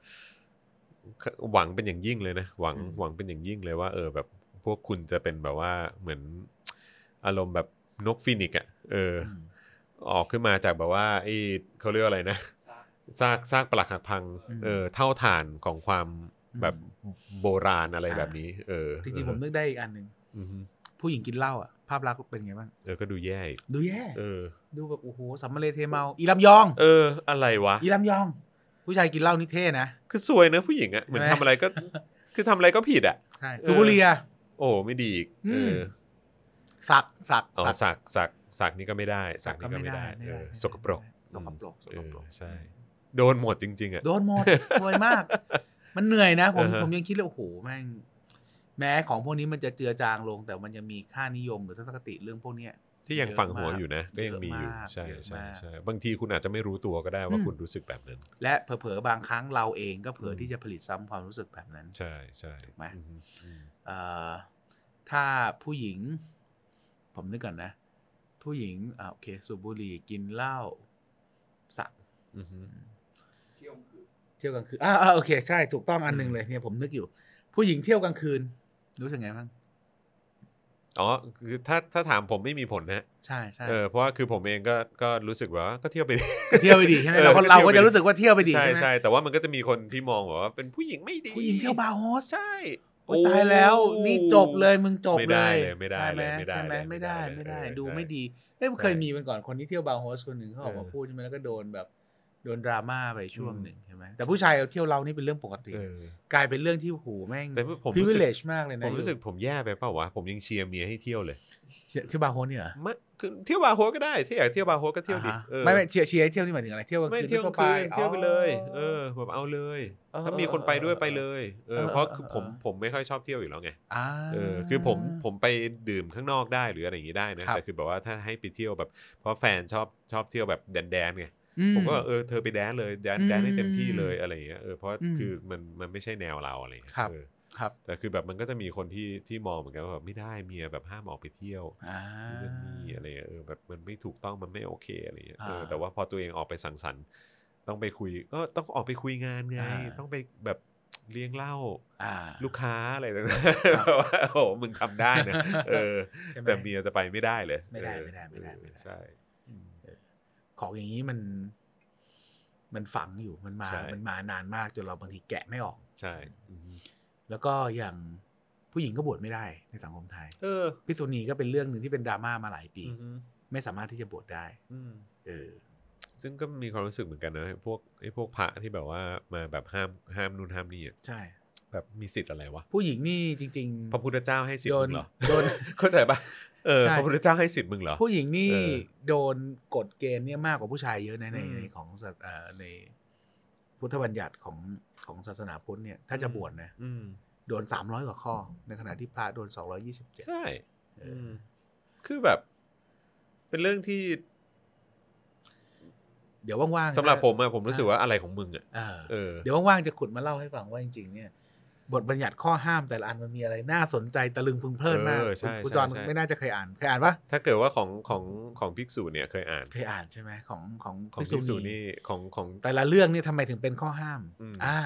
หวังเป็นอย่างยิ่งเลยนะ หวังหวังเป็นอย่างยิ่งเลยว่าเออแบบพวกคุณจะเป็นแบบว่าเหมือนอารมณ์แบบนกฟินิกอะ่ะเออ ออกขึ้นมาจากแบบว่าไอ้เขาเรียกอะไรนะซากซากปลักหักพังเออเท่าฐานของความแบบโบราณอะไรแบบนี้ เออจริงๆผมนึกได้อีกอันหนึ่งผู้หญิงกินเหล้าอ่ะภาพลักษณ์เป็นไงบ้างเออก็ดูแย่ ดูแย่เออ ดูแบบโอ้โหสัมมาเลเทเมา อีลำยองเอออะไรวะอีลำยอง ผู้ชายกินเหล้านี่เท่นะคือสวยเนอะผู้หญิงอ่ะเหมือนทำอะไรก็ คือทำอะไรก็ผิดอ่ะใช่สุบุรีอ่ะโอ้ไม่ดีอีกสักสักอ๋อสักสักสักนี่ก็ไม่ได้สักนี่ก็ไม่ได้สกปรกสกปรกสกปรกอใช่โดนหมดจริง ๆอ่ะโดนหมดรวยมากมันเหนื่อยนะผมผมยังคิดเลยโอ้โหแม่งแม้ของพวกนี้มันจะเจือจางลง แต่มันยังมีค่านิยมหรือทัศนคติเรื่องพวกเนี้ยที่ยังฝังหัวอยู่นะก็ยังมีอยู่ ใช่ใช่ใช่บางทีคุณอาจจะไม่รู้ตัวก็ได้ว่าคุณรู้สึกแบบนั้น และเผลอๆบางครั้งเราเองก็เผลออที่จะผลิตซ้ำความรู้สึกแบบนั้น ใช่ใช่ถูกไหมถ้าผู้หญิง ผมนึกก่อนนะผู้หญิงอโอเคสูบบุหรี่กินเหล้าสักเที่ยวกลางคืนเที่ยวกลางคืนอ่าโอเค ใช่ถูกต้องอันหนึ่งเลยเนี่ยผมนึกอยู่ผู้หญิงเที่ยวกลางคืน รู้สึกไงบ้างอ๋อคือถ้าถ้าถามผมไม่มีผลนะใช่ใช่เออเพราะว่าคือผมเองก็ก็รู้สึกว่าก็เที่ยวไปดีเที่ยวไปดีใช่ไหมเราเราก็จะรู้สึกว่าเที่ยวไปดีใช่ใช่แต่ว่ามันก็จะมีคนที่มองว่าเป็นผู้หญิงไม่ดี ผู้หญิงเที่ยวบาร์โฮสใช่โอ้ตายแล้วนี่จบเลยมึงจบเลยไม่ได้เลยไม่ได้เลยไม่ได้ไม่ได้ไม่ได้ ดูไม่ดีเอ้เคยมีมันก่อนคนที่เที่ยวบาร์โฮสคนหนึ่งเขาออกมาพูดใช่ไหมแล้วก็โดนแบบโดนดราม่าไปช่วงหนึ่งใช่ไหมแต่ผู้ชายเที่ยวเรานี่เป็นเรื่องปกติ กลายเป็นเรื่องที่หูแม่งพิเวลเลชมากเลยนะ ผมรู้สึกผมแย่ไปเปล่าวะ ผมยังเชียร์เมียให้เที่ยวเลยเชียร์บาร์โฮสเนี่ยไคือเที่ยวบาโฮก็ได้ที่อยากเที่ยวบาโฮก็เที่ยวดิไม่ไม่เชียร์เชียร์เที่ยวนี่หมายถึงอะไรเที่ยวไม่เที่ยวคืนเที่ยวไปเลย เออแบบเอาเลยถ้ามีคนไปด้วยไปเลยเออเพราะคือผมผมไม่ค่อยชอบเที่ยวอยู่แล้วไงเออคือผมผมไปดื่มข้างนอกได้หรืออะไรอย่างนี้ได้นะแต่คือแบบว่าถ้าให้ไปเที่ยวแบบเพราะแฟนชอบชอบเที่ยวแบบแดนแดนไงผมก็เออเธอไปแดนเลยแดนแดนให้เต็มที่เลยอะไรอย่างเงี้ยเออเพราะคือมันมันไม่ใช่แนวเราอะไรอย่างเงี้ยครับแต่คือแบบมันก็จะมีคนที่ที่มองเหมือนกันว่าแบบไม่ได้เมียแบบห้ามออกไปเที่ยวนู่นนีอะไรเออแบบมันไม่ถูกต้องมันไม่โอเคอะไรอย่างเงี้ยเออแต่ว่าพอตัวเองออกไปสังสรรค์ต้องไปคุย ก็ต้องออกไปคุยงานไงต้องไปแบบเลี้ยงเหล้าลูกค้าอะไรต่างๆว่าโอ้มึงทำได้นะเออแต่เมียจะไปไม่ได้เลย ไม่ได้ไม่ได้ไม่ได้ใช่ของอย่างนี้มันมันฝังอยู่มันมามันมานานมากจนเราบางทีแกะไม่ออก ใช่แล้วก็อย่างผู้หญิงก็บวชไม่ได้ในสังคมไทยเออพิษุณีก็เป็นเรื่องหนึ่งที่เป็นดราม่ามาหลายปี ไม่สามารถที่จะบวชได้เออ ซึ่งก็มีความรู้สึกเหมือนกันนะพวกไอ้พวกพระที่แบบว่ามาแบบห้ามห้ามนู่นห้ามนี่อ่ะใช่ แบบมีสิทธิ์อะไรวะผู้หญิงนี่จริงๆพระพุทธเจ้าให้สิทธิ์มึงเหรอโดนเข้าใจปะเออพระพุทธเจ้าให้สิทธิ์มึงเหรอผู้หญิงนี่โดนกฎเกณฑ์เนี่ยมากกว่าผู้ชายเยอะในในของเออ่ในพุทธบัญญัติของของศาสนาพุทธเนี่ย ถ้าจะบวชนะโดนสามร้อยกว่าข้อ ในขณะที่พระโดนสองร้อยี่สิบเจ็ดใช่คือแบบ เป็นเรื่องที่ เดี๋ยวว่างๆสำหรับผมอะผมรู้สึกว่าอะไรของมึงอะเดี๋ยวว่างๆจะขุดมาเล่าให้ฟังว่าจริงๆเนี่ยบทบัญญัติข้อห้ามแต่ละอันมันมีอะไรน่าสนใจตะลึงพึงเพลินมากคุณจอนไม่น่าจะเคยอ่านเคยอ่านปะถ้าเกิดว่าของของของภิกษุเนี่ยเคยอ่าน เคยอ่านใช่ไหมของของของิกษุนี่ของของแต่ละเรื่องนี่ทำไมถึงเป็นข้อห้ามอ่า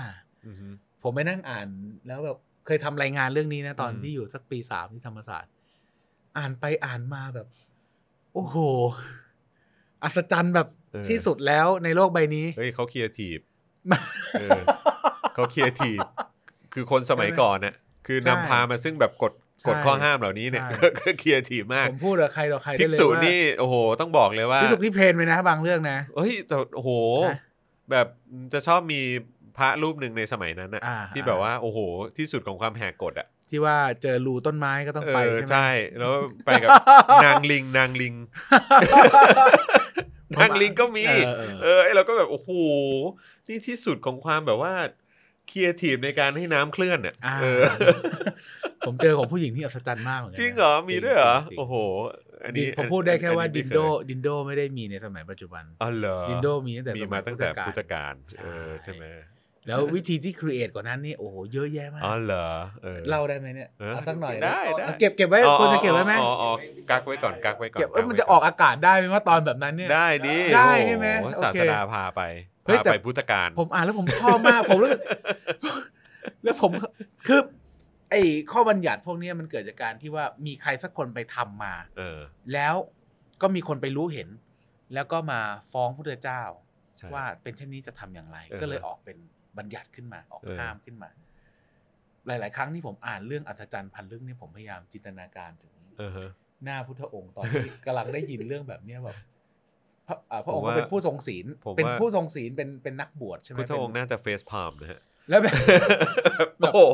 ผมไปนั่งอ่าน แล้วแบบเคยทำรายงานเรื่องนี้นะตอนที่อยู่สักปีสามที่ธรรมศาสตร์ อ่านไปอ่านมาแบบ โอ้โหอัศจรรย์แบบที่สุดแล้วในโลกใบนี้ เฮ้ยเขาเคียร์ทีบเขาเคียร์ทีบคือคนสมัยก่อนเนี่ยคือนำพามาซึ่งแบบกฎกฎข้อห้ามเหล่านี้เนี่ยก็เคลียร์ทีมากผมพูดกับใครต่อใครพิสูจนี่โอ้โห ต้องบอกเลยว่าพิสษุนี่เพนไปนะบางเรื่องนะเฮ้ยแต่โอ้โห แบบจะชอบมีพระรูปหนึ่งในสมัยนั้นอะที่แบบว่าโอ้โหที่สุดของความแหกกฎอะที่ว่าเจอรูต้นไม้ก็ต้องไปใช่ไหมใช่แล้วไปกับ นางลิง นางลิง นางลิงก็มี เออเราก็แบบโอ้โหนี่ที่สุดของความแบบว่าครีเอทีฟในการให้น้ำเคลื่อนเนี่ยผมเจอของผู้หญิงที่อัศจรรย์มากเจริงเหรอ มีด้วยเหรอ โอ้โห อันนี้ผมพูดได้แค่ว่าดินโด ดินโดไม่ได้มีในสมัยปัจจุบัน อ๋อเหรอ ดินโดมีตั้งแต่มีสมัายตั้งแต่พุทธกาลใช่ไหมแล้ววิธีที่ครีเอทกว่านั้นนี่โอ้โห เยอะแยะมาก อ๋อเหรอออเล่าได้ไหมเนี่ยเอาสักหน่อยได้เก็บเก็บไว้คนจะเก็บไว้ไหมอ๋อกักไว้ก่อนกักไว้ก่อนเก็บอมันจะออกอากาศได้ไหมว่าตอนแบบนั้นเนี่ย ได้ดิ ได้ใช่ไหมศาสดาพาไปพาไปพุทธการ ผมอ่านแล้วผมชอบมาก ผมรู้สึกแล้วผมคือ ไอ้ข้อบัญญัติพวกนี้มันเกิดจากการที่ว่ามีใครสักคนไปทำมา เออ แล้วก็มีคนไปรู้เห็น แล้วก็มาฟ้องพระเจ้าว่าเป็นเช่นนี้จะทำอย่างไร ก็เลยออกเป็นบัญญัติขึ้นมาออกห้ามขึ้นมา หลายๆครั้งที่ผมอ่านเรื่องอัศจรรย์พันลึกนี่ผมพยายามจินตนาการถึงหน้าพุทธองค์ตอนที่กำลังได้ยินเรื่องแบบนี้แบบพระองค์เป็นผู้ทรงศีลเป็นผู้ทรงศีลเป็นเป็นนักบวชใช่ไหมพุะองค์น่าจะเฟซพามนะฮะ แล้วแบบ โอ้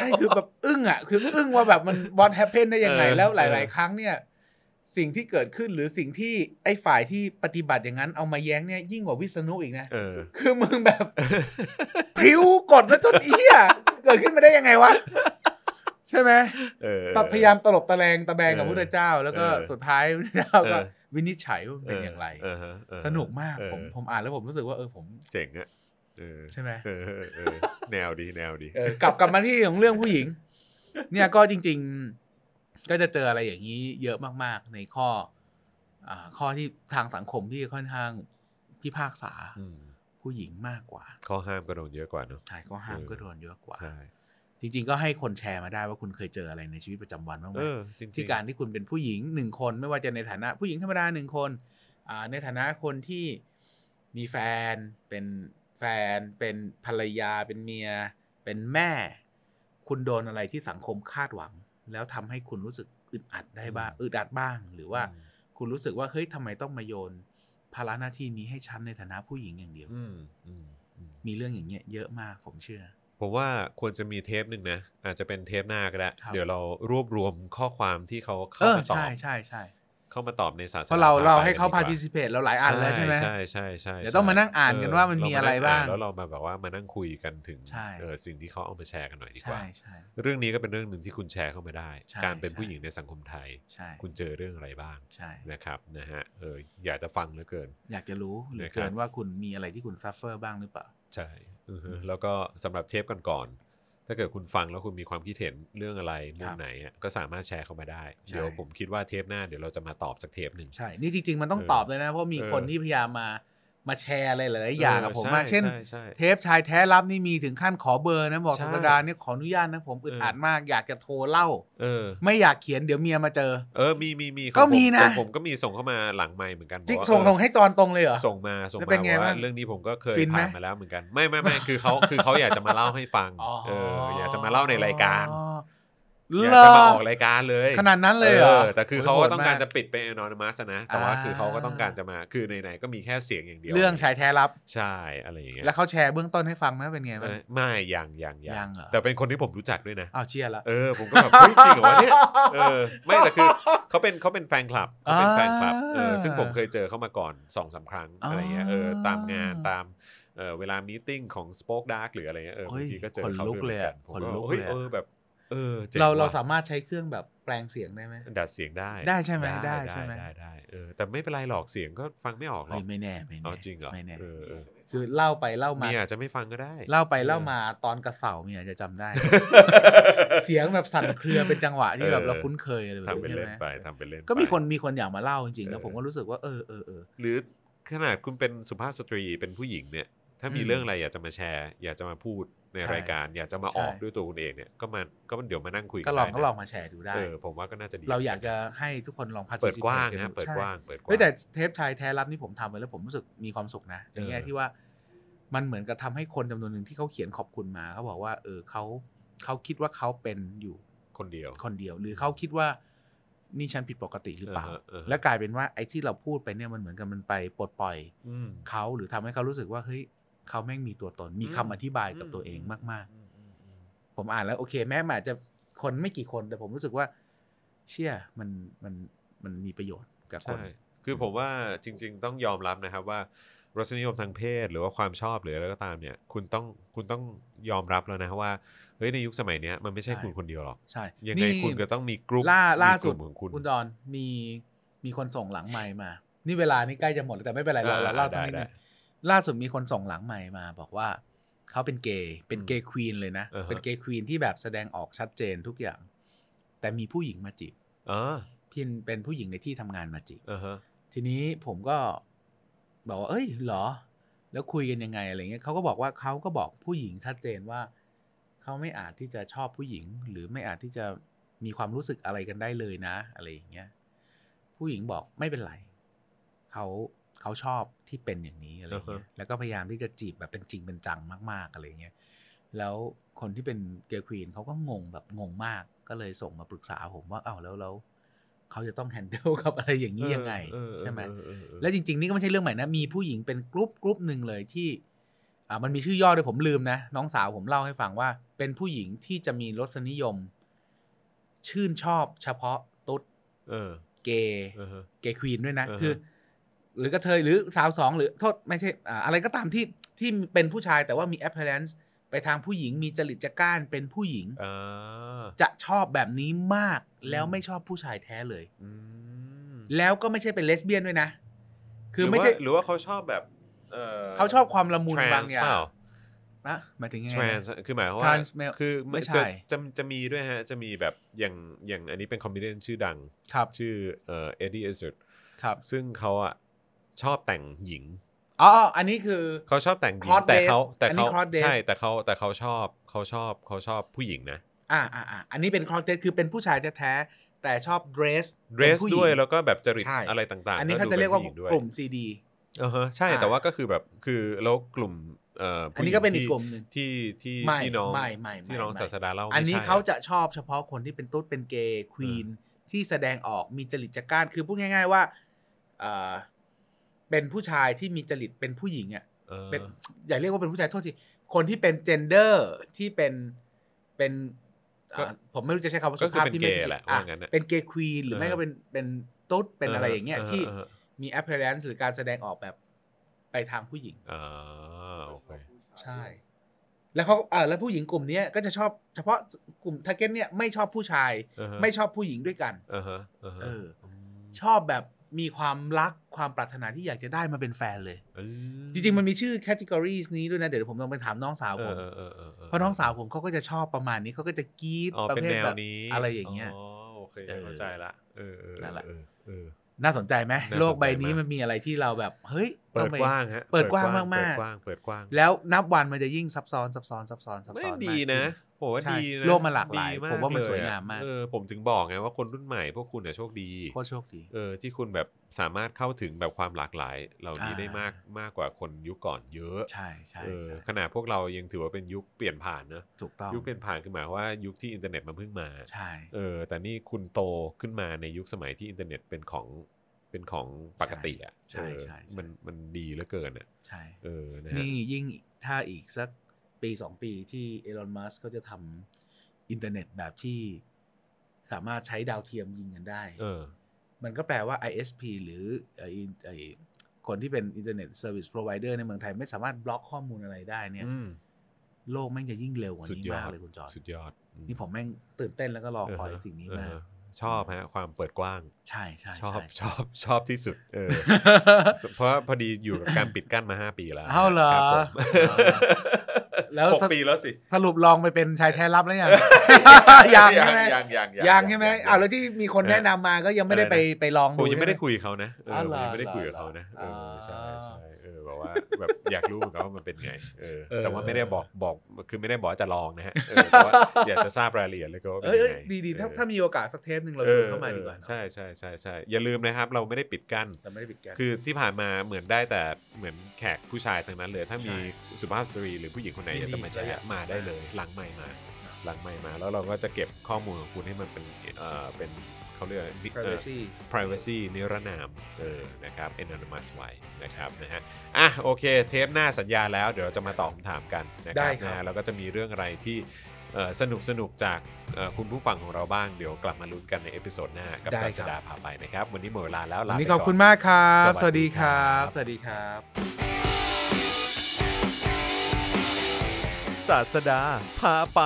ใช่คือแบบอึ้งอ่ะ คืออึ้งว่าแบบมันบอลแฮปเพนได้ยังไงแล้วหลาย ๆ ครั้งเนี่ย สิ่งที่เกิดขึ้นหรือสิ่งที่ไอ้ฝ่ายที่ปฏิบัติอย่างนั้นเอามาแย้งเนี่ย ยิ่งกว่าวิษณุอีกนะ คือมึงแบบพิ้วกดแล้วจนเอี้ย เกิดขึ้นมาได้ยังไงวะใช่ไหมตัดพยายามตลบตะแรงตะแบงกับพระเจ้า แล้วก็สุดท้ายพระเจ้าก็วินิจฉัยว่าเป็นอย่างไร สนุกมาก ผมผมอ่านแล้วผมรู้สึกว่าเออผมเจ๋งอะใช่ไหมแนวดี แนวดี กลับกลับมาที่ของเรื่องผู้หญิง เนี่ยก็จริง ๆ ก็จะเจออะไรอย่างนี้เยอะมาก ๆ ในข้ออข้อที่ทางสังคมที่ค่อนข้างพิพากษาผู้หญิงมากกว่าข้อห้ามก็โดนเยอะกว่าเนอะใช่ข้อห้ามก็โดนเยอะกว่าใช่จริงๆ ก็ให้คนแชร์มาได้ว่าคุณเคยเจออะไรในชีวิตประจำวันบ้างไหมที่การที่คุณเป็นผู้หญิงหนึ่งคนไม่ว่าจะในฐานะผู้หญิงธรรมดาหนึ่งคนในฐานะคนที่มีแฟน เป็นแฟน เป็นภรรยาเป็นเมีย เป็นแม่ คุณโดนอะไรที่สังคมคาดหวัง แล้วทำให้คุณรู้สึกอึดอัดได้บ้างอึดอัดบ้าง หรือว่าคุณรู้สึกว่าเฮ้ยทำไมต้องมาโยน ภาระหน้าที่นี้ให้ฉันในฐานะผู้หญิงอย่างเดียวมีเรื่องอย่างเงี้ยเยอะมากผมเชื่อผมว่าควรจะมีเทปหนึ่งนะอาจจะเป็นเทปหน้าก็ได้เดี๋ยวเรารวบรวมข้อความที่เขาเข้ามาตอบใช่ใช่ใช่เข้ามาตอบในสาสนเพราะเราเราให้เขา participate เราหลายอันแล้วใช่ไหมใช่ใช่ใช่เดี๋ยวต้องมานั่งอ่านกันว่ามันมีอะไรบ้างแล้วเรามาแบบว่ามานั่งคุยกันถึงสิ่งที่เขาเอามาแชร์กันหน่อยดีกว่าใช่เรื่องนี้ก็เป็นเรื่องหนึ่งที่คุณแชร์เข้ามาได้ การเป็นผู้หญิงในสังคมไทย คุณเจอเรื่องอะไรบ้างนะครับนะฮะเอออยากจะฟังเหลือเกิน อยากจะรู้เหลือเกินว่าคุณมีอะไรที่คุณซัฟเฟอร์บ้างหรือเปล่าใช่แล้วก็สำหรับเทปก่อนๆถ้าเกิดคุณฟังแล้วคุณมีความคิดเห็นเรื่องอะไรมุมไหน ก็สามารถแชร์เข้ามาได้ เดี๋ยวผมคิดว่าเทปหน้าเดี๋ยวเราจะมาตอบสักเทปหนึ่ง ใช่ นี่จริงๆ มันต้องตอบเลยนะ เพราะมีคนที่พยายามมามาแชร์อะไรหลายอย่างกับผมมากเช่นเทปชายแท้รับนี่มีถึงขั้นขอเบอร์นะบอกสัปดาห์นี้ขออนุญาตนะผมอึดอัดมาก อยากจะโทรเล่าเออไม่อยากเขียนเดี๋ยวเมียมาเจอ เออมีมีมีก็มีนะผมก็มีส่งเข้ามาหลังไม่เหมือนกันจิกส่งตรงให้ตอนตรงเลยเหรอส่งมาส่งมาบ้าเรื่องนี้ผมก็เคยผ่านมาแล้วเหมือนกันไม่ไม่ไม่คือเขาคือเขาอยากจะมาเล่าให้ฟังเออ อยากจะมาเล่าในรายการอยากจะมาออกรายการเลยขนาดนั้นเลยเหรอแต่คือเขาก็ต้องการจะปิดเป็นอนอนมัสนะ แต่ว่าคือเขาก็ต้องการจะมาคือในไหนก็มีแค่เสียงอย่างเดียว เรื่องชายแท้รับใช่อะไรอย่างเงี้ย แล้วเขาแชร์เบื้องต้นให้ฟังไหมเป็นไงบ้างไม่ยังยังยัง แต่เป็นคนที่ผมรู้จักด้วยนะอ้าวเชียร์ละ เออ ผมก็แบบจริงเหรอวะเนี่ย เออไม่แต่คือเขาเป็นเขาเป็นแฟนคลับเขาเป็นแฟนคลับ เออซึ่งผมเคยเจอเขามาก่อนสองสาครั้ง อะไรเงี้ย เออตามงานตาม เออเวลามีติ้งของ Spoke Dark หรืออะไรเงี้ย เออบางทีก็เจอเขาด้วยอกันผมก็เฮ้ยเออแบบเออเราเราสามารถใช้เครื่องแบบแปลงเสียงได้ไหมดัดเสียงได้ได้ใช่ไหมได้ใช่ไหมได้ได้เออ แต่ไม่เป็นไรหรอกเสียงก็ฟังไม่ออกหรอกไม่แน่ไม่แน่ จริงเหรอไม่แน่คือเล่าไปเล่ามาเมียจะไม่ฟังก็ได้ เล่าไปเล่ามาตอนกระเสาเมียจะจำได้ เสียงแบบสั่นเครือเป็นจังหวะที่แบบเราคุ้นเคยเลยทำเป็นเล่นไปทำเป็นเล่นก็มีคนมีคนอยากมาเล่าจริงๆแล้วผมก็รู้สึกว่าเออเออเออหรือขนาดคุณเป็นสุภาพสตรีเป็นผู้หญิงเนี่ย ถ้ามีเรื่องอะไรอยากจะมาแชร์ อยากจะมาพูดในรายการอยากจะมาออกด้วยตัวคุณเองเนี่ยก็มาก็มันเดี๋ยวมานั่งคุยกันก็ลองก็ลองมาแชร์ดูได้ผมว่าก็น่าจะดีเราอยากจะให้ทุกคนลองพัฒนาเปิดกว้างนะเปิดกว้างเปิดกว้างแต่เทปชายแท้รับนี่ผมทำไปแล้วผมรู้สึกมีความสุขนะในแง่ที่ว่า มันเหมือนกับทำให้คนจำนวนหนึ่งที่เขาเขียนขอบคุณมา เขาบอกว่าเออเขาเขาคิดว่าเขาเป็นอยู่คนเดียวคนเดียวหรือเขาคิดว่านี่ฉันผิดปกติหรือเปล่าแล้วกลายเป็นว่าไอ้ที่เราพูดไปเนี่ยมันเหมือนกับมันไปปลดปล่อยเขาหรือทำให้เขารู้สึกว่าเฮ้ยเขาแม่งมีตัวตนมีคำอธิบายกับตัวเองมากๆ ผมอ่านแล้วโอเคแม้อาจจะคนไม่กี่คนแต่ผมรู้สึกว่า เชื่อมันมันมันมีประโยชน์กับคนคือผมว่าจริง ๆ ต้องยอมรับนะครับ ว่า รสนิยมทางเพศหรือว่าความชอบหรืออะไรก็ตามเนี่ย คุณต้องคุณต้องยอมรับแล้วนะว่าเฮ้ยในยุคสมัยเนี้ยมันไม่ใช่คุณคนเดียวหรอกใช่ยังไงคุณก็ต้องมีกลุ่มล่าล่าสุดของคุณคุณจอนมีมีคนส่งหลังไมมา นี่เวลานี่ใกล้จะหมดแต่ไม่เป็นไรเราเราเล่าตรงนี้ล่าสุดมีคนส่งหลังใหม่มา บอกว่าเขาเป็นเกย์เป็นเกย์ควีนเลยนะเป็นเกย์ควีนที่แบบแสดงออกชัดเจนทุกอย่าง แต่มีผู้หญิงมาจีบเพี่เป็นผู้หญิงในที่ทำงานมาจีบทีนี้ผมก็ บอกว่าเอ้ยเหรอ แล้วคุยกันยังไงอะไรเงี้ยเขาก็บอกว่าเขาก็บอกผู้หญิงชัดเจนว่าเขาไม่อาจที่จะชอบผู้หญิง หรือไม่อาจที่จะมีความรู้สึกอะไรกันได้เลยนะ อะไรอย่างเงี้ยผู้หญิงบอกไม่เป็นไรเขาเขาชอบที่เป็นอย่างนี้อะไรเงี้ย แล้วก็พยายามที่จะจีบแบบเป็นจริงเป็นจังมากๆ อะไรเงี้ย แล้วคนที่เป็นเกย์ควีนเขาก็งงแบบงงมาก ก็เลยส่งมาปรึกษาผมว่าเอ้าแล้วแล้วเขาจะต้องแฮนเดิลกับอะไรอย่างนี้ยังไงใช่ไหมแล้วจริงๆนี่ก็ไม่ใช่เรื่องใหม่นะ มีผู้หญิงเป็นกรุ๊ปกรุ๊ปหนึ่งเลยที่อ่ามันมีชื่อย่อด้วยผมลืมนะน้องสาวผมเล่าให้ฟังว่า เป็นผู้หญิงที่จะมีรสนิยม ชื่นชอบ เฉพาะตุ๊ดเกย์เกย์ควีนด้วยนะ คือหรือกระเทยหรือสาวสองหรือโทษไม่ใช่อะไรก็ตามที่ที่เป็นผู้ชายแต่ว่ามี appearance ไปทางผู้หญิงมีจริตจัก้านเป็นผู้หญิงจะชอบแบบนี้มากแล้วไม่ชอบผู้ชายแท้เลย แล้วก็ไม่ใช่เป็นเลสเบี้ยนด้วยนะคือไม่ใช่หรือว่าเขาชอบแบบเขาชอบความละมุนบางอย่างนะหมายถึงไง trans คือหมายว่า คือไม่ใช่จะจะมีด้วยฮะ จะมีแบบอย่างอย่างอันนี้เป็นคอมมิเดีชื่อดังครับชื่อเอ็ดดี้เอเซอร์ครับ ซึ่งเขาอ่ะชอบแต่งหญิง อ๋อ อันนี้คือเขาชอบแต่งหญิงแต่เขาแต่เขาใช่แต่เขาแต่เขาชอบเขาชอบเขาชอบผู้หญิงนะ อ่าอ่าอ่าอันนี้เป็นคอนเดนคือเป็นผู้ชายแท้แต่ชอบเดรสเดรสด้วยแล้วก็แบบจริตอะไรต่างๆ อันนี้เขาจะเรียกว่ากลุ่มซีดเออฮะใช่แต่ว่าก็คือแบบคือแล้วกลุ่มเอ่ออันนี้ก็เป็นอีกกลุ่มหนึ่งที่ที่่ที่น้องม่ม่ที่น้องศาสดาเล่าอันนี้เขาจะชอบเฉพาะคนที่เป็นตุ๊ดเป็นเกย์ควีนที่แสดงออกมีจริตจักร้านคือพูดง่ายๆ ว่าอเป็นผู้ชายที่มีจริตเป็นผู้หญิงอ่ะเป็นอย่าเรียกว่าเป็นผู้ชายโทษที คนที่เป็นเจนเดอร์ที่เป็นเป็น ผมไม่รู้จะใช้คำว่าสุภาพที่ไม่ผิดอ่ะ เป็นเกย์ควีนหรือไม่ก็เป็นเป็นตุ๊ดเป็นอะไรอย่างเงี้ยที่มีเปอร์เรนซ์หรือการแสดงออกแบบไปทางผู้หญิงอ่าโอเค ใช่ แล้วเขาเออแล้วผู้หญิงกลุ่มนี้ก็จะชอบเฉพาะกลุ่มทาร์เก็ตเนี่ยไม่ชอบผู้ชายไม่ชอบผู้หญิงด้วยกันเออ ชอบแบบมีความรักความปรารถนาที่อยากจะได้มาเป็นแฟนเลย จริง ๆ มันมีชื่อแคตตากรีนี้ด้วยนะ เดี๋ยวผมลองไปถามน้องสาวผม เพราะน้องสาวผมเขาก็จะชอบประมาณนี้เขาก็จะกีดประเภทแบบอะไรอย่างเงี้ยโอเคเข้าใจละนั่นแหละน่าสนใจไหมโลกใบนี้มันมีอะไรที่เราแบบ เฮ้ย เปิดกว้างฮะ เปิดกว้างมากๆเปิดกว้างเปิดกว้างแล้วนับวันมันจะยิ่งซับซ้อนซับซ้อนซับซ้อนซับซ้อนดีนะผมว่าดีนะโลกมันหลากหลาย ผมว่ามันสวยงามมาก เออ ผมถึงบอกไงว่าคนรุ่นใหม่พวกคุณเนี่ยโชคดีโคตรโชคดี เออ ที่คุณแบบสามารถเข้าถึงแบบความหลากหลายเหล่านี้ได้มากมากกว่าคนยุคก่อนเยอะ ใช่ใช่ขนาดพวกเรายังถือว่าเป็นยุคเปลี่ยนผ่านนะถูกต้อง ยุคเปลี่ยนผ่านคือหมายว่ายุคที่อินเทอร์เน็ตมันเพิ่งมาใช่เออ แต่นี่คุณโตขึ้นมาในยุคสมัยที่อินเทอร์เน็ตเป็นของเป็นของปกติอ่ะใช่ใช่เออมันมันดีเหลือเกินอ่ะใช่ เออนี่ยิ่งถ้าอีกสักปีสองปีที่เอลอนมัสเขาจะทำอินเทอร์เน็ตแบบที่สามารถใช้ดาวเทียมยิงกันได้เออมันก็แปลว่า ISP หรืออคนที่เป็นอินเทอร์เน็ตเซอร์วิสพร็อไวเดอร์ในเมืองไทย ไม่สามารถบล็อกข้อมูลอะไรได้ เนี่ยโลกแม่งจะยิ่งเร็วกว่านี้มากเลยคุณจอสุดยอดนี่ผมแม่งตื่นเต้นแล้วก็รอคอยสิ่งนี้มากชอบฮะความเปิดกว้างใช่ใช่ชอบชอบชอบที่สุด เออเพราะพอดีอยู่กับการปิดกั้นมาห้าปีแล้วเอาเหรอแล้วหกปีแล้วสิสรุปลองไปเป็นชายแท้รับแล้วยังยังใช่ไหมยังยังยังใช่ไหมอ้าวแล้วที่มีคนแนะนำมาก็ยังไม่ได้ไปไปลองดูยังไม่ได้คุยเขานะผอยังไม่ได้คุยกับเขานะใช่ใช่เออแบบว่าแบบอยากรู้เหมือนกันว่ามันเป็นไง เออ แต่ว่าไม่ได้บอกบอก คือไม่ได้บอกจะลองนะฮะแต่ว่าอยากจะทราบรายละเอียดแล้วก็เป็นไงดีดีถ้าถ้ามีโอกาสสักเทปหนึ่งเราเข้ามาดีกว่าใช่ใช่ใช่ใช่อย่าลืมนะครับเราไม่ได้ปิดกั้น แต่ไม่ได้ปิดกั้น คือที่ผ่านมาเหมือนได้แต่เหมือนแขกผู้ชายท้งนั้นเลยถ้ามีสุภาพสตรีหรือผู้หญิงคนไหนี๋ยวจะมาแช้มาได้เลยหลังใหม่มาหลังใหม่มาแล้วเราก็จะเก็บข้อมูลของคุณให้มันเป็นเอ่อเป็นเขาเรียก privacy privacy นิรนามเออนะครับ anonymous ไว้นะครับนะฮะอ่ะโอเค เทปหน้าสัญญาแล้วเดี๋ยวเราจะมาตอบคำถามกันนะครับนะแล้วก็จะมีเรื่องอะไรที่สนุกสนุกจากคุณผู้ฟังของเราบ้างเดี๋ยวกลับมาลุ้นกันในเอพิโซดหน้ากับศาสดาพาไปนะครับวันนี้หมดเวลาแล้วลาไปก่อนขอบคุณมากครับสวัสดีครับสวัสดีครับศาสดา พาไป